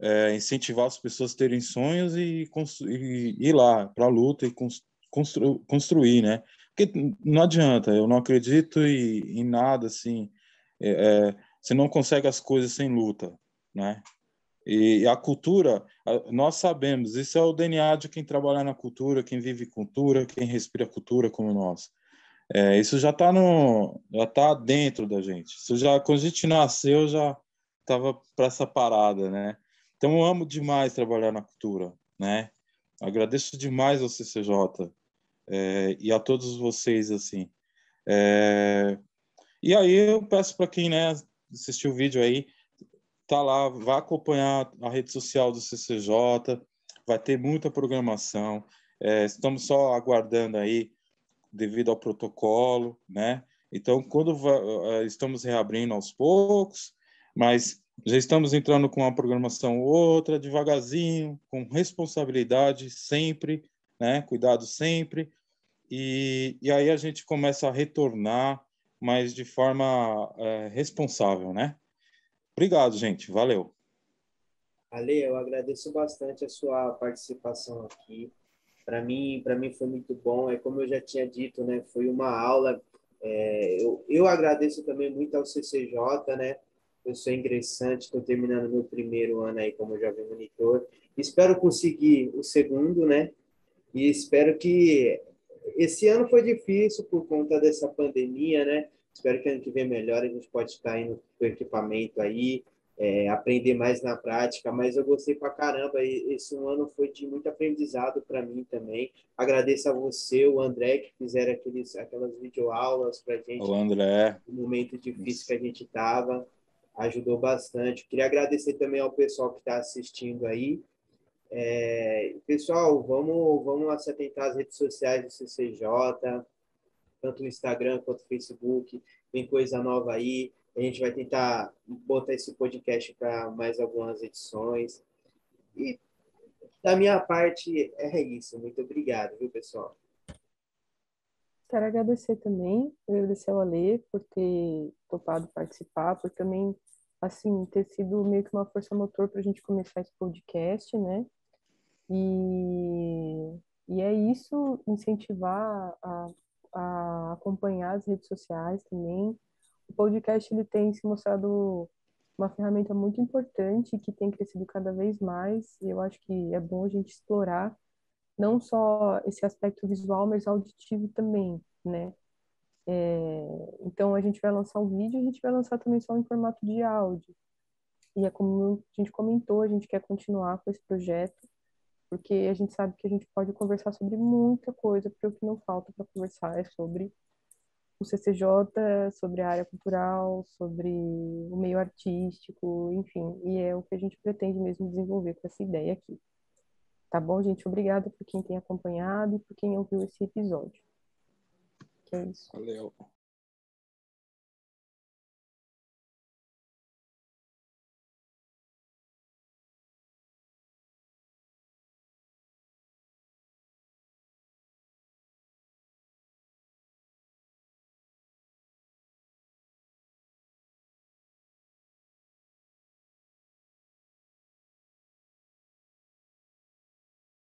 é, incentivar as pessoas a terem sonhos e, e ir lá para a luta e constru construir, né? Porque não adianta, eu não acredito em, em nada assim. É, é, você não consegue as coisas sem luta, né? E a cultura, nós sabemos, isso é o DNA de quem trabalha na cultura, quem vive cultura, quem respira cultura como nós. É, isso já está no, já tá dentro da gente. Isso já quando a gente nasceu já estava para essa parada, né? Então eu amo demais trabalhar na cultura, né? Agradeço demais ao CCJ é, e a todos vocês assim. É, e aí eu peço para quem né assistiu o vídeo aí tá lá, vá acompanhar a rede social do CCJ, vai ter muita programação. É, estamos só aguardando aí, devido ao protocolo, né? Então, quando é, estamos reabrindo aos poucos, mas já estamos entrando com uma programação outra, devagarzinho, com responsabilidade sempre, né? Cuidado sempre. E, e aí a gente começa a retornar, mas de forma é, responsável, né? Obrigado, gente. Valeu. Ale, eu agradeço bastante a sua participação aqui. Para mim, para mim foi muito bom. É como eu já tinha dito, né? Foi uma aula. É, eu, eu agradeço também muito ao CCJ, né? Eu sou ingressante, estou terminando meu primeiro ano aí como jovem monitor. Espero conseguir o segundo, né? E espero que esse ano foi difícil por conta dessa pandemia, né? Espero que ano que vem melhor, a gente pode estar indo com equipamento aí, é, aprender mais na prática, mas eu gostei pra caramba. E esse um ano foi de muito aprendizado para mim também. Agradeço a você, o André, que fizeram aqueles, aquelas videoaulas pra gente. O André. No momento difícil que a gente tava, ajudou bastante. Queria agradecer também ao pessoal que está assistindo aí. É, pessoal, vamos, vamos se atentar às redes sociais do CCJ, tanto no Instagram quanto no Facebook. Tem coisa nova aí. A gente vai tentar botar esse podcast para mais algumas edições. E da minha parte é isso. Muito obrigado, viu, pessoal? Quero agradecer também, agradecer ao Ale por ter topado participar, por também, assim, ter sido meio que uma força motor para a gente começar esse podcast, né? E, e é isso, incentivar a, a acompanhar as redes sociais também. O podcast ele tem se mostrado uma ferramenta muito importante que tem crescido cada vez mais e eu acho que é bom a gente explorar não só esse aspecto visual, mas auditivo também, né? É, então a gente vai lançar um vídeo, a gente vai lançar também só em formato de áudio. E é como a gente comentou, a gente quer continuar com esse projeto porque a gente sabe que a gente pode conversar sobre muita coisa, porque o que não falta para conversar é sobre o CCJ, sobre a área cultural, sobre o meio artístico, enfim, e é o que a gente pretende mesmo desenvolver com essa ideia aqui. Tá bom, gente? Obrigada por quem tem acompanhado e por quem ouviu esse episódio. Que é isso. Valeu.